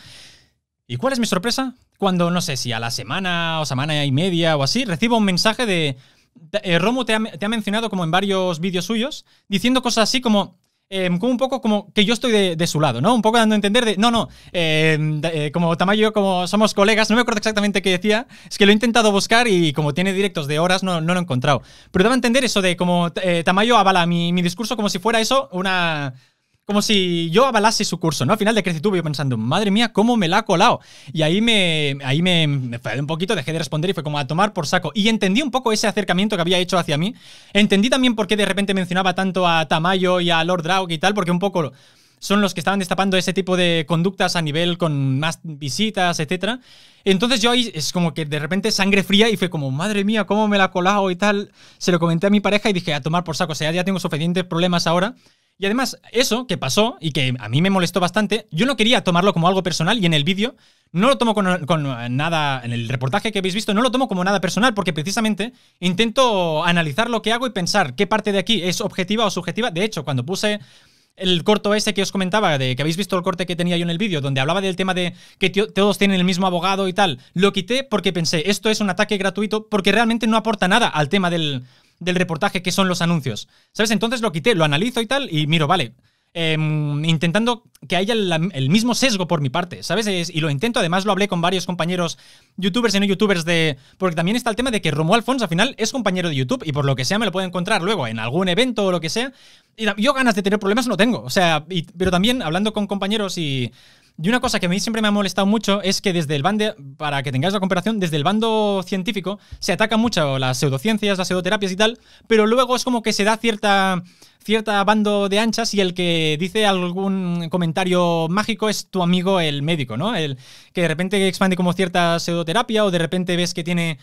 ¿Y cuál es mi sorpresa? Cuando, no sé si a la semana o semana y media o así, recibo un mensaje de. Eh, Romo te te ha mencionado como en varios vídeos suyos, diciendo cosas así como. Em, como un poco como que yo estoy de, su lado, ¿no? Un poco dando a entender de, no, no, em, eh, como Tamayo como somos colegas, no me acuerdo exactamente qué decía, es que lo he intentado buscar y como tiene directos de horas no, lo he encontrado. Pero daba a entender eso de como eh, Tamayo avala mi, mi discurso como si fuera eso una como si yo avalase su curso, ¿no? Al final de tuve yo pensando, madre mía, ¿cómo me la ha colado? Y ahí me, ahí me, un poquito, dejé de responder y fue como a tomar por saco. Y entendí un poco ese acercamiento que había hecho hacia mí. Entendí también por qué de repente mencionaba tanto a Tamayo y a Lord Draug y tal, porque un poco son los que estaban destapando ese tipo de conductas a nivel con más visitas, etc. Entonces yo ahí es como que de repente sangre fría y fue como, madre mía, cómo me la ha colado y tal. Se lo comenté a mi pareja y dije, a tomar por saco, o sea, ya tengo suficientes problemas ahora y además, eso que pasó y que a mí me molestó bastante, yo no quería tomarlo como algo personal y en el vídeo no lo tomo con, nada, en el reportaje que habéis visto, no lo tomo como nada personal porque precisamente intento analizar lo que hago y pensar qué parte de aquí es objetiva o subjetiva. De hecho, cuando puse el corto ese que os comentaba, de que habéis visto el corte que tenía yo en el vídeo, donde hablaba del tema de que todos tienen el mismo abogado y tal, lo quité porque pensé, esto es un ataque gratuito porque realmente no aporta nada al tema del, del reportaje, que son los anuncios. ¿Sabes? Entonces lo quité, lo analizo y tal, y miro, vale. Em, intentando que haya el mismo sesgo por mi parte, ¿sabes? y lo intento, además lo hablé con varios compañeros youtubers y no youtubers de... Porque también está el tema de que Romo Alfonso al final es compañero de YouTube y por lo que sea me lo puede encontrar luego en algún evento o lo que sea. Y yo ganas de tener problemas no tengo, o sea, pero también hablando con compañeros y y una cosa que a mí siempre me ha molestado mucho es que desde el bando, para que tengáis la comparación, desde el bando científico se ataca mucho las pseudociencias, las pseudoterapias y tal, pero luego es como que se da cierta cierta bando de anchas y el que dice algún comentario mágico es tu amigo el médico, ¿no? El que de repente expande como cierta pseudoterapia o de repente ves que tiene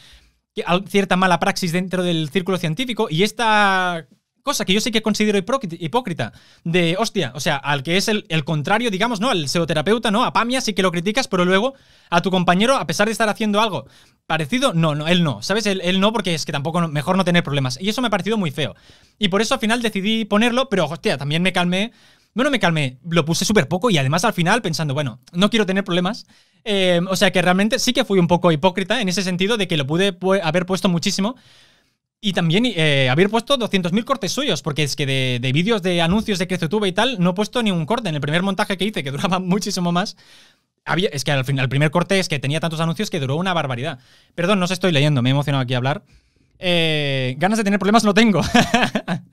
cierta mala praxis dentro del círculo científico y esta cosa que yo sí que considero hipócrita, de hostia, o sea, al que es el, contrario, digamos, ¿no? Al pseudoterapeuta, ¿no? A Pamia sí que lo criticas, pero luego a tu compañero, a pesar de estar haciendo algo parecido, no, no, él no, ¿sabes? Él, no, porque es que tampoco, mejor no tener problemas. Y eso me ha parecido muy feo. Y por eso al final decidí ponerlo, pero hostia, también me calmé. Bueno, me calmé, lo puse súper poco y además al final pensando, bueno, no quiero tener problemas. Eh, o sea que realmente sí que fui un poco hipócrita en ese sentido de que lo pude haber puesto muchísimo, y también eh, haber puesto 200.000 cortes suyos, porque es que de, vídeos de anuncios de YouTube y tal, no he puesto ni un corte. En el primer montaje que hice, que duraba muchísimo más, había, es que al final, el primer corte es que tenía tantos anuncios que duró una barbaridad. Perdón, no os estoy leyendo, me he emocionado aquí a hablar. Eh, ganas de tener problemas no tengo.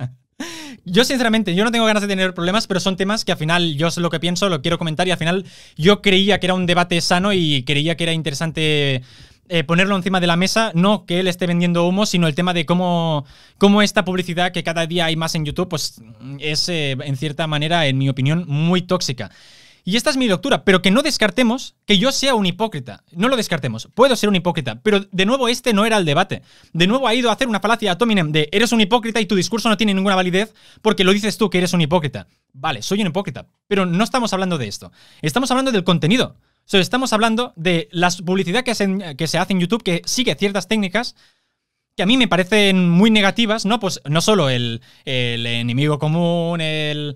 yo, sinceramente, yo no tengo ganas de tener problemas, pero son temas que al final yo sé lo que pienso, lo quiero comentar y al final yo creía que era un debate sano y creía que era interesante eh, ponerlo encima de la mesa, no que él esté vendiendo humo, sino el tema de cómo, cómo esta publicidad que cada día hay más en YouTube, pues es eh, en cierta manera, en mi opinión, muy tóxica. Y esta es mi lectura, pero que no descartemos que yo sea un hipócrita. No lo descartemos, puedo ser un hipócrita, pero de nuevo este no era el debate. De nuevo ha ido a hacer una falacia a Tominem de eres un hipócrita y tu discurso no tiene ninguna validez porque lo dices tú que eres un hipócrita. Vale, soy un hipócrita, pero no estamos hablando de esto. Estamos hablando del contenido estamos hablando de la publicidad que se, hace en YouTube que sigue ciertas técnicas que a mí me parecen muy negativas, ¿no? Pues no solo el, el enemigo común, el,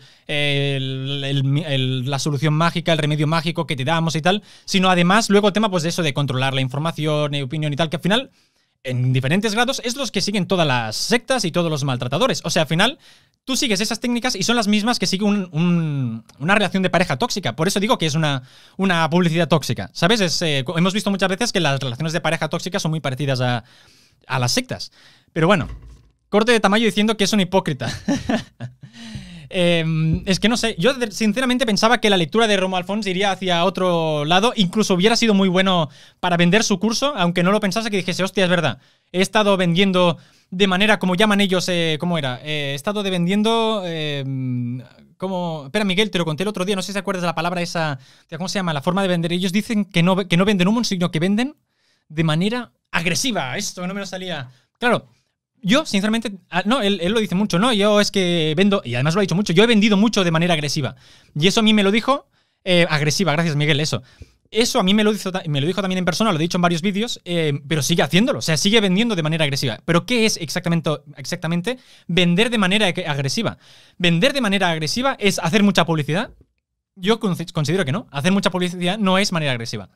la solución mágica, el remedio mágico que te damos y tal, sino además luego el tema pues de eso de controlar la información, y eh, opinión y tal, que al final en diferentes grados es los que siguen todas las sectas y todos los maltratadores. O sea, al final, tú sigues esas técnicas y son las mismas que sigue una relación de pareja tóxica. Por eso digo que es una, una publicidad tóxica. ¿Sabes? Eh, hemos visto muchas veces que las relaciones de pareja tóxica son muy parecidas a, a las sectas. Pero bueno, corte de tamaño diciendo que es un hipócrita. Em, es que no sé, yo sinceramente pensaba que la lectura de Romo Alfonso iría hacia otro lado, incluso hubiera sido muy bueno para vender su curso, aunque no lo pensase que dijese, hostia, es verdad, he estado vendiendo de manera, como llaman ellos, eh, ¿cómo era? Eh, he estado de vendiendo... Em, como... Espera, Miguel, te lo conté el otro día, no sé si te acuerdas de la palabra esa, ¿cómo se llama? La forma de vender. Ellos dicen que no, que no venden humo, sino que venden de manera agresiva. Esto no me lo salía. Claro, yo, sinceramente, ah, no, él, lo dice mucho, ¿no? Yo es que vendo, y además lo ha dicho mucho, yo he vendido mucho de manera agresiva. Y eso a mí me lo dijo, eh, agresiva, gracias Miguel, eso. Eso a mí me lo, me lo dijo también en persona, lo he dicho en varios vídeos, eh, pero sigue haciéndolo, o sea, sigue vendiendo de manera agresiva. Pero ¿qué es exactamente, exactamente vender de manera agresiva? Vender de manera agresiva es hacer mucha publicidad. Yo considero que no, hacer mucha publicidad no es manera agresiva.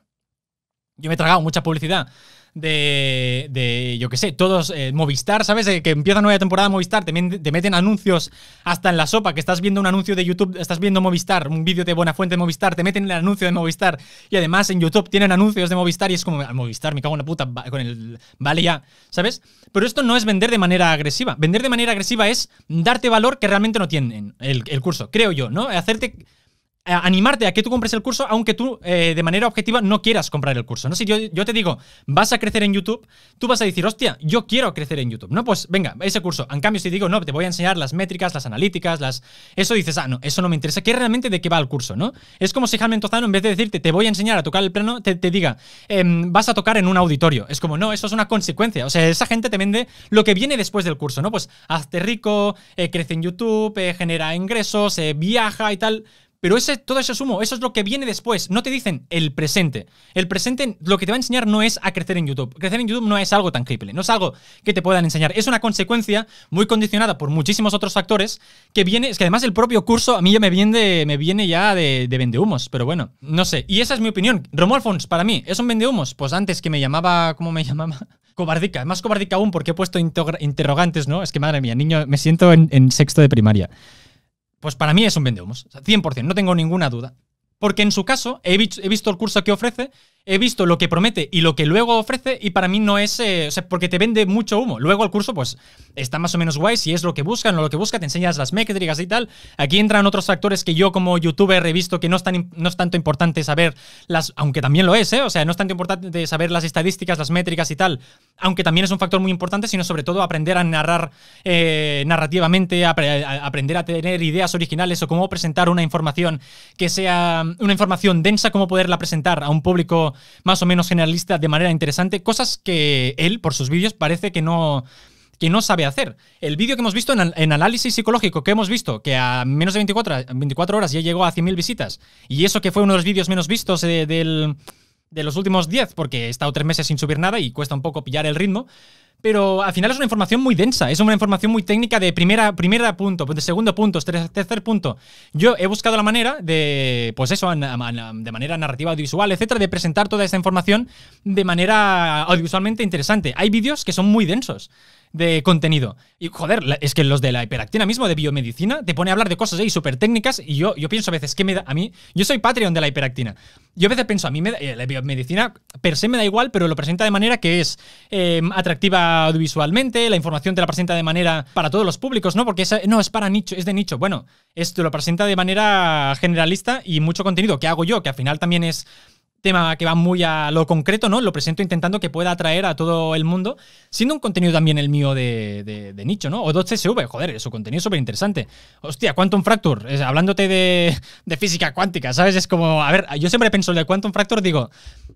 Yo me he tragado mucha publicidad de, de, yo qué sé, todos, eh, Movistar, ¿sabes? Eh, que empieza nueva temporada Movistar, te, meten anuncios hasta en la sopa, que estás viendo un anuncio de YouTube, estás viendo Movistar, un vídeo de Buena Fuente de Movistar, te meten el anuncio de Movistar y además en YouTube tienen anuncios de Movistar y es como, Movistar, me cago en la puta, con el, vale ya, ¿sabes? Pero esto no es vender de manera agresiva, vender de manera agresiva es darte valor que realmente no tienen el, el curso, creo yo, ¿no? Hacerte animarte a que tú compres el curso, aunque tú eh, de manera objetiva no quieras comprar el curso. ¿no? Si yo, yo, te digo, vas a crecer en YouTube, tú vas a decir, hostia, yo quiero crecer en YouTube. No, pues venga, ese curso. En cambio, si digo, no, te voy a enseñar las métricas, las analíticas, las. Eso dices, ah, no, eso no me interesa. ¿Qué realmente de qué va el curso? ¿no? Es como si Jaime Tozano, en vez de decirte, te voy a enseñar a tocar el plano, te, diga, em, vas a tocar en un auditorio. Es como, no, eso es una consecuencia. O sea, esa gente te vende lo que viene después del curso, ¿no? Pues hazte rico, eh, crece en YouTube, eh, genera ingresos, viaja y tal. Pero ese, todo eso humo, eso es lo que viene después. No te dicen el presente. El presente lo que te va a enseñar no es a crecer en YouTube. Crecer en YouTube no es algo tangible, no es algo que te puedan enseñar. Es una consecuencia muy condicionada por muchísimos otros factores que viene, es que además el propio curso a mí ya me viene, me viene ya de, de vendehumos, pero bueno, no sé. Y esa es mi opinión. Romualfons, para mí, ¿es un vendehumos? Pues antes que me llamaba, ¿cómo me llamaba? cobardica, más cobardica aún porque he puesto interrogantes, ¿no? Es que madre mía, niño, me siento en sexto de primaria. Pues para mí es un vendehumos, 100%, no tengo ninguna duda. Porque en su caso, he, visto el curso que ofrece, he visto lo que promete y lo que luego ofrece, y para mí no es. Eh, o sea, porque te vende mucho humo. Luego el curso, pues, está más o menos guay, si es lo que buscan o lo que busca, te enseñas las métricas y tal. Aquí entran otros factores que yo, como youtuber, he visto que no es, tanto importante saber las. Aunque también lo es, ¿eh? O sea, no es tanto importante saber las estadísticas, las métricas y tal, aunque también es un factor muy importante, sino sobre todo aprender a narrar eh, narrativamente, aprender a tener ideas originales o cómo presentar una información que sea una información densa, cómo poderla presentar a un público más o menos generalista de manera interesante, cosas que él, por sus vídeos, parece que no, que no sabe hacer. El vídeo que hemos visto en, análisis psicológico, que hemos visto que a menos de 24, horas ya llegó a 100.000 visitas, y eso que fue uno de los vídeos menos vistos de, de los últimos 10, porque he estado tres meses sin subir nada y cuesta un poco pillar el ritmo, pero al final es una información muy densa, es una información muy técnica de primera, primera punto, de segundo punto, tercer punto. Yo he buscado la manera de, pues eso, de manera narrativa audiovisual, etcétera, de presentar toda esa información de manera audiovisualmente interesante. Hay vídeos que son muy densos de contenido. Y joder, es que los de la hiperactina mismo, de biomedicina, te pone a hablar de cosas ahí súper técnicas y yo, yo pienso a veces que me da, a mí, yo soy Patreon de la hiperactina. Yo a veces pienso, a mí eh, la biomedicina per se me da igual, pero lo presenta de manera que es em, atractiva audiovisualmente, la información te la presenta de manera para todos los públicos, ¿no? Porque no, es para nicho, es de nicho. Bueno, esto lo presenta de manera generalista y mucho contenido que hago yo, que al final también es tema que va muy a lo concreto, ¿no? Lo presento intentando que pueda atraer a todo el mundo, siendo un contenido también el mío de, de, nicho, ¿no? O 2CSV, joder, su contenido súper interesante. Hostia, Quantum Fracture, hablándote de, de, física cuántica, ¿sabes? Es como, a ver, yo siempre pienso el de Quantum Fracture, digo,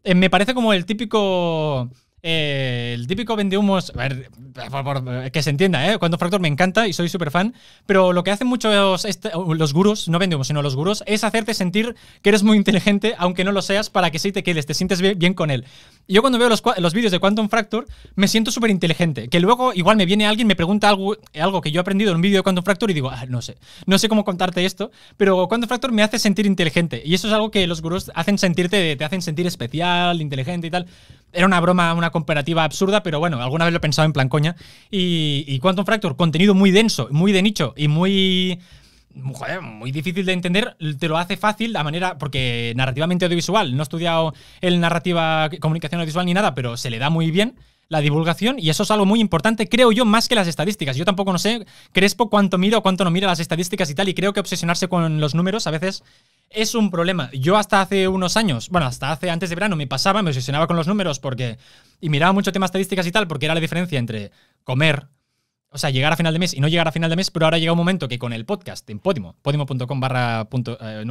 eh, me parece como el típico eh, el típico vendehumos, a ver, por, eh, que se entienda, ¿eh? Cuando Fractor me encanta y soy súper fan, pero lo que hacen muchos este, uh, los gurús, no vendehumos, sino los gurús, es hacerte sentir que eres muy inteligente, aunque no lo seas, para que sí te quedes, te sientes bien con él yo cuando veo los, vídeos de Quantum Fracture me siento súper inteligente. Que luego igual me viene alguien, me pregunta algo, algo que yo he aprendido en un vídeo de Quantum Fracture y digo, ah, no sé, no sé cómo contarte esto, pero Quantum Fracture me hace sentir inteligente. Y eso es algo que los gurús hacen sentirte, te hacen sentir especial, inteligente y tal. Era una broma, una comparativa absurda, pero bueno, alguna vez lo he pensado en plan coña. Y, y Quantum Fracture, contenido muy denso, muy de nicho y muy muy difícil de entender, te lo hace fácil a manera, porque narrativamente audiovisual, no he estudiado el narrativa, comunicación audiovisual ni nada, pero se le da muy bien la divulgación y eso es algo muy importante, creo yo, más que las estadísticas. Yo tampoco no sé, Crespo, cuánto mira o cuánto no mira las estadísticas y tal, y creo que obsesionarse con los números a veces es un problema. Yo hasta hace unos años, bueno, hasta hace antes de verano me pasaba, me obsesionaba con los números porque y miraba mucho temas estadísticas y tal, porque era la diferencia entre comer, o sea, llegar a final de mes y no llegar a final de mes, pero ahora llega un momento que con el podcast en Podimo, podimo.com barra, punto, eh,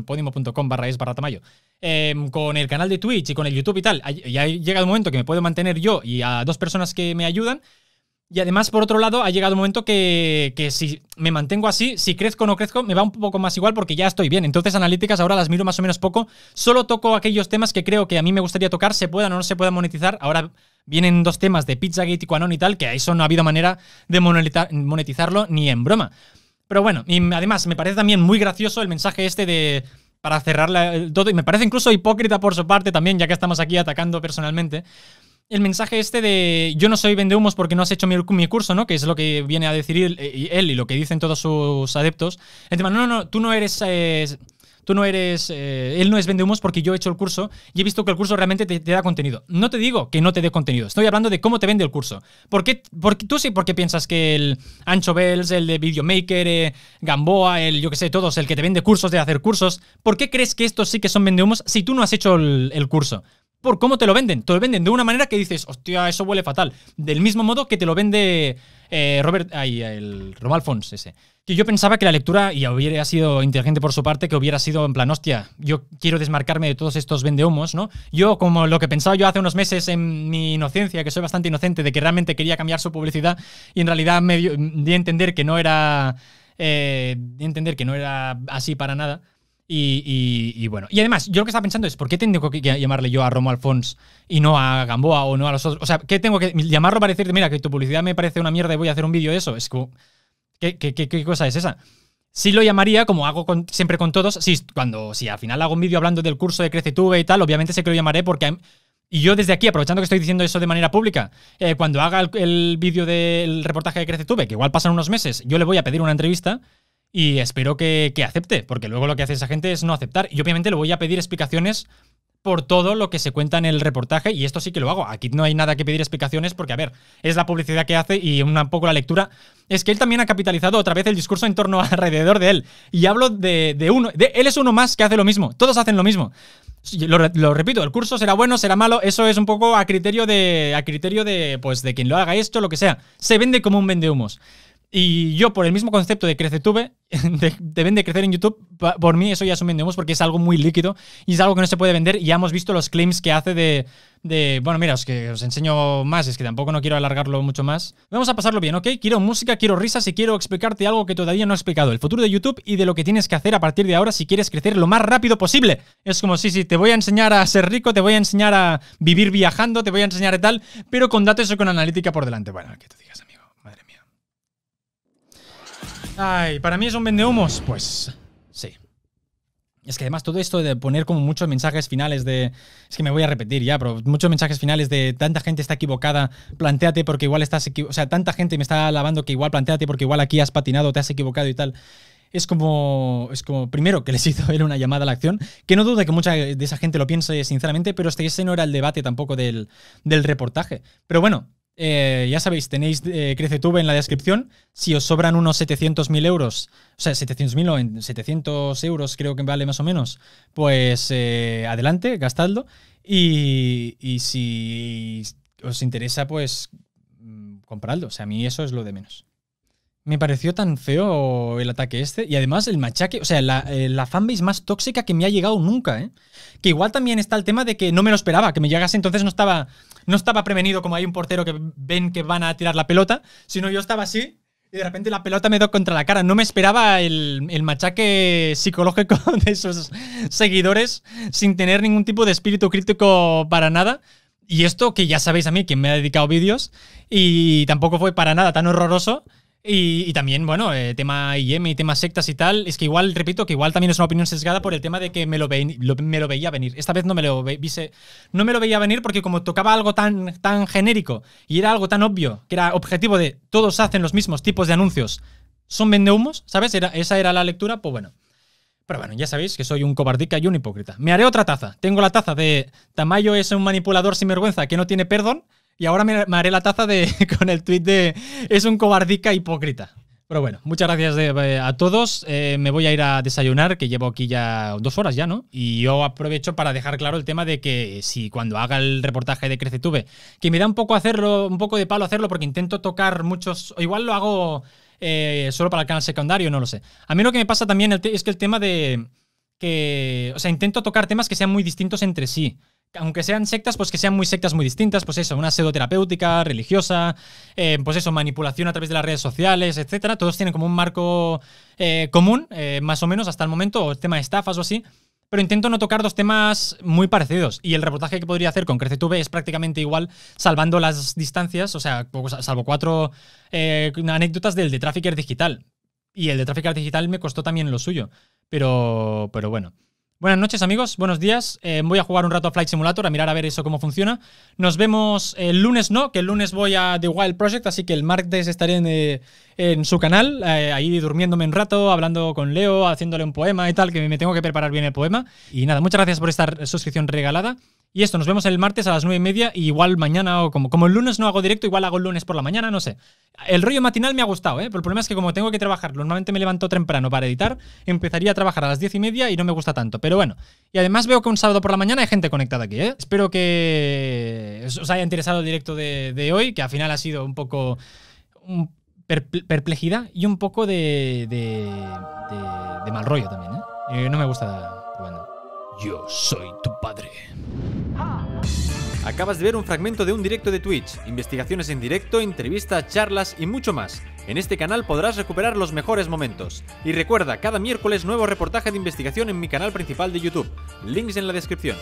barra es barra tamayo, em, con el canal de Twitch y con el YouTube y tal, ya llega un momento que me puedo mantener yo y a dos personas que me ayudan. Y además, por otro lado, ha llegado un momento que, que si me mantengo así, si crezco o no crezco, me va un poco más igual porque ya estoy bien. Entonces, analíticas ahora las miro más o menos poco. Solo toco aquellos temas que creo que a mí me gustaría tocar, se puedan o no se puedan monetizar. Ahora vienen dos temas de Pizzagate y Quanon y tal, que a eso no ha habido manera de monetizarlo ni en broma. Pero bueno, y además me parece también muy gracioso el mensaje este de para cerrar la, todo, y me parece incluso hipócrita por su parte también, ya que estamos aquí atacando personalmente. El mensaje este de yo no soy vendehumos porque no has hecho mi, curso, ¿no? Que es lo que viene a decir eh, él, y lo que dicen todos sus adeptos. El tema, no, no, tú no eres... Eh, tú no eres, eh, él no es vendehumos porque yo he hecho el curso y he visto que el curso realmente te, da contenido. No te digo que no te dé contenido, estoy hablando de cómo te vende el curso. ¿Por qué, tú sí, qué piensas que el Ancho Bells, el de Videomaker, eh, Gamboa, el yo que sé, todos, el que te vende cursos de hacer cursos, ¿por qué crees que estos sí que son vendehumos si tú no has hecho el curso? por cómo te lo venden. Te lo venden de una manera que dices, hostia, eso huele fatal. Del mismo modo que te lo vende eh, Robert, ay, el Rob Fons ese. Que yo pensaba que la lectura, y hubiera sido inteligente por su parte, que hubiera sido en plan, hostia, yo quiero desmarcarme de todos estos vendehumos, ¿no? Yo, como lo que pensaba yo hace unos meses en mi inocencia, que soy bastante inocente, de que realmente quería cambiar su publicidad, y en realidad me di entender que no era. Eh, entender que no era así para nada y, bueno, y además, yo lo que estaba pensando es, ¿por qué tengo que llamarle yo a Romo Alfons y no a Gamboa o no a los otros? O sea, ¿qué tengo que llamarlo para decirte, mira, que tu publicidad me parece una mierda y voy a hacer un vídeo de eso? Es como, ¿qué, qué, qué, cosa es esa? Sí lo llamaría, como hago siempre con todos, si cuando, si al final hago un vídeo hablando del curso de CreceTube y tal, obviamente sé que lo llamaré porque... Y yo desde aquí, aprovechando que estoy diciendo eso de manera pública, eh, cuando haga el, el vídeo del reportaje de CreceTube, que igual pasan unos meses, yo le voy a pedir una entrevista y espero que, acepte, porque luego lo que hace esa gente es no aceptar. Y obviamente le voy a pedir explicaciones por todo lo que se cuenta en el reportaje, y esto sí que lo hago. Aquí no hay nada que pedir explicaciones porque, a ver, es la publicidad que hace y un poco la lectura. Es que él también ha capitalizado otra vez el discurso en torno alrededor de él. Y hablo de, uno, de, él es uno más que hace lo mismo, todos hacen lo mismo. Lo, lo, repito, el curso será bueno, será malo, eso es un poco a criterio de a criterio de pues de quien lo haga esto, lo que sea. Se vende como un vendehumos. humos. Y yo, por el mismo concepto de CreceTube, de, deben crecer en YouTube, por mí eso ya asumimos porque es algo muy líquido y es algo que no se puede vender. Y ya hemos visto los claims que hace de, Bueno, mira, os, que os enseño más, es que tampoco no quiero alargarlo mucho más. Vamos a pasarlo bien, ¿ok? Quiero música, quiero risas y quiero explicarte algo que todavía no he explicado: el futuro de YouTube y de lo que tienes que hacer a partir de ahora si quieres crecer lo más rápido posible. Es como, sí, sí, te voy a enseñar a ser rico, te voy a enseñar a vivir viajando, te voy a enseñar de tal, pero con datos o con analítica por delante. Bueno, que te digas, Ay, para mí es un vendehumos. Pues sí. Es que además todo esto de poner como muchos mensajes finales de. Es que me voy a repetir ya, pero muchos mensajes finales de tanta gente está equivocada, planteate porque igual estás. equivocado. o sea, tanta gente me está alabando que igual planteate porque igual aquí has patinado, te has equivocado y tal. Es como, es como, primero, que les hizo era una llamada a la acción, que no duda que mucha de esa gente lo piense sinceramente, pero este ese no era el debate tampoco del reportaje. Pero bueno, eh, ya sabéis, tenéis eh, CreceTube en la descripción. Si os sobran unos 700.000 euros, o sea, 700.000 o 700 euros creo que vale más o menos, pues eh, adelante, gastadlo. Y, y si os interesa, pues mm, compradlo. O sea, a mí eso es lo de menos. Me pareció tan feo el ataque este. Y además el machaque, o sea, la, eh, fanbase más tóxica que me ha llegado nunca, ¿eh? Que igual también está el tema de que no me lo esperaba, que me llegase, entonces no estaba, no estaba prevenido como hay un portero que ven que van a tirar la pelota, sino yo estaba así y de repente la pelota me dio contra la cara. No me esperaba el, el machaque psicológico de esos seguidores sin tener ningún tipo de espíritu crítico para nada. Y esto que ya sabéis a mí, quien me ha dedicado vídeos, y tampoco fue para nada tan horroroso. Y, también, bueno, eh, tema IM y temas sectas y tal, es que igual, repito, que igual también es una opinión sesgada por el tema de que me lo, me lo veía venir. Esta vez no me lo, no me lo veía venir porque como tocaba algo tan, tan genérico y era algo tan obvio, que era objetivo de todos hacen los mismos tipos de anuncios, son vendehumos, ¿sabes? esa era la lectura, pues bueno. Pero bueno, ya sabéis que soy un cobardica y un hipócrita. Me haré otra taza. Tengo la taza de Tamayo es un manipulador sin vergüenza que no tiene perdón. Y ahora me, haré la taza de, con el tweet de es un cobardica hipócrita. Pero bueno, muchas gracias eh, eh, a todos. Eh, me voy a ir a desayunar, que llevo aquí ya dos horas ya, ¿no? Y yo aprovecho para dejar claro el tema de que si cuando haga el reportaje de Crecetube, que me da un poco hacerlo, un poco de palo hacerlo, porque intento tocar muchos. O igual lo hago solo para el canal secundario, no lo sé. A mí lo que me pasa también es que el tema de. que. O sea, intento tocar temas que sean muy distintos entre sí aunque sean sectas, pues que sean muy sectas muy distintas, pues eso, una pseudoterapéutica, religiosa, eh, pues eso, manipulación a través de las redes sociales, etcétera. Todos tienen como un marco eh, común, eh, más o menos, hasta el momento, o el tema de estafas o así. Pero intento no tocar dos temas muy parecidos. Y el reportaje que podría hacer con CreceTube es prácticamente igual, salvando las distancias, o sea, salvo cuatro anécdotas del de Trafficker Digital. Y el de Trafficker Digital me costó también lo suyo. Pero, pero bueno. Buenas noches amigos, buenos días. Eh, voy a jugar un rato a Flight Simulator, a mirar a ver eso cómo funciona. Nos vemos el lunes, no, que el lunes voy a The Wild Project, así que el martes estaré en, eh, su canal, eh, ahí durmiéndome un rato, hablando con Leo, haciéndole un poema y tal, que me tengo que preparar bien el poema. Y nada, muchas gracias por esta suscripción regalada. Y esto, nos vemos el martes a las nueve y media, igual mañana o como, como el lunes no hago directo, igual hago el lunes por la mañana, no sé. El rollo matinal me ha gustado, ¿eh? Pero el problema es que como tengo que trabajar, normalmente me levanto temprano para editar, empezaría a trabajar a las diez y media y no me gusta tanto. Pero bueno. Y además veo que un sábado por la mañana hay gente conectada aquí, ¿eh? Espero que os haya interesado el directo de, hoy, que al final ha sido un poco... perplejidad y un poco de, de, mal rollo también, ¿eh? eh no me gusta Bueno. Yo soy tu padre. Acabas de ver un fragmento de un directo de Twitch, investigaciones en directo, entrevistas, charlas y mucho más. En este canal podrás recuperar los mejores momentos. Y recuerda, cada miércoles nuevo reportaje de investigación en mi canal principal de YouTube. Links en la descripción.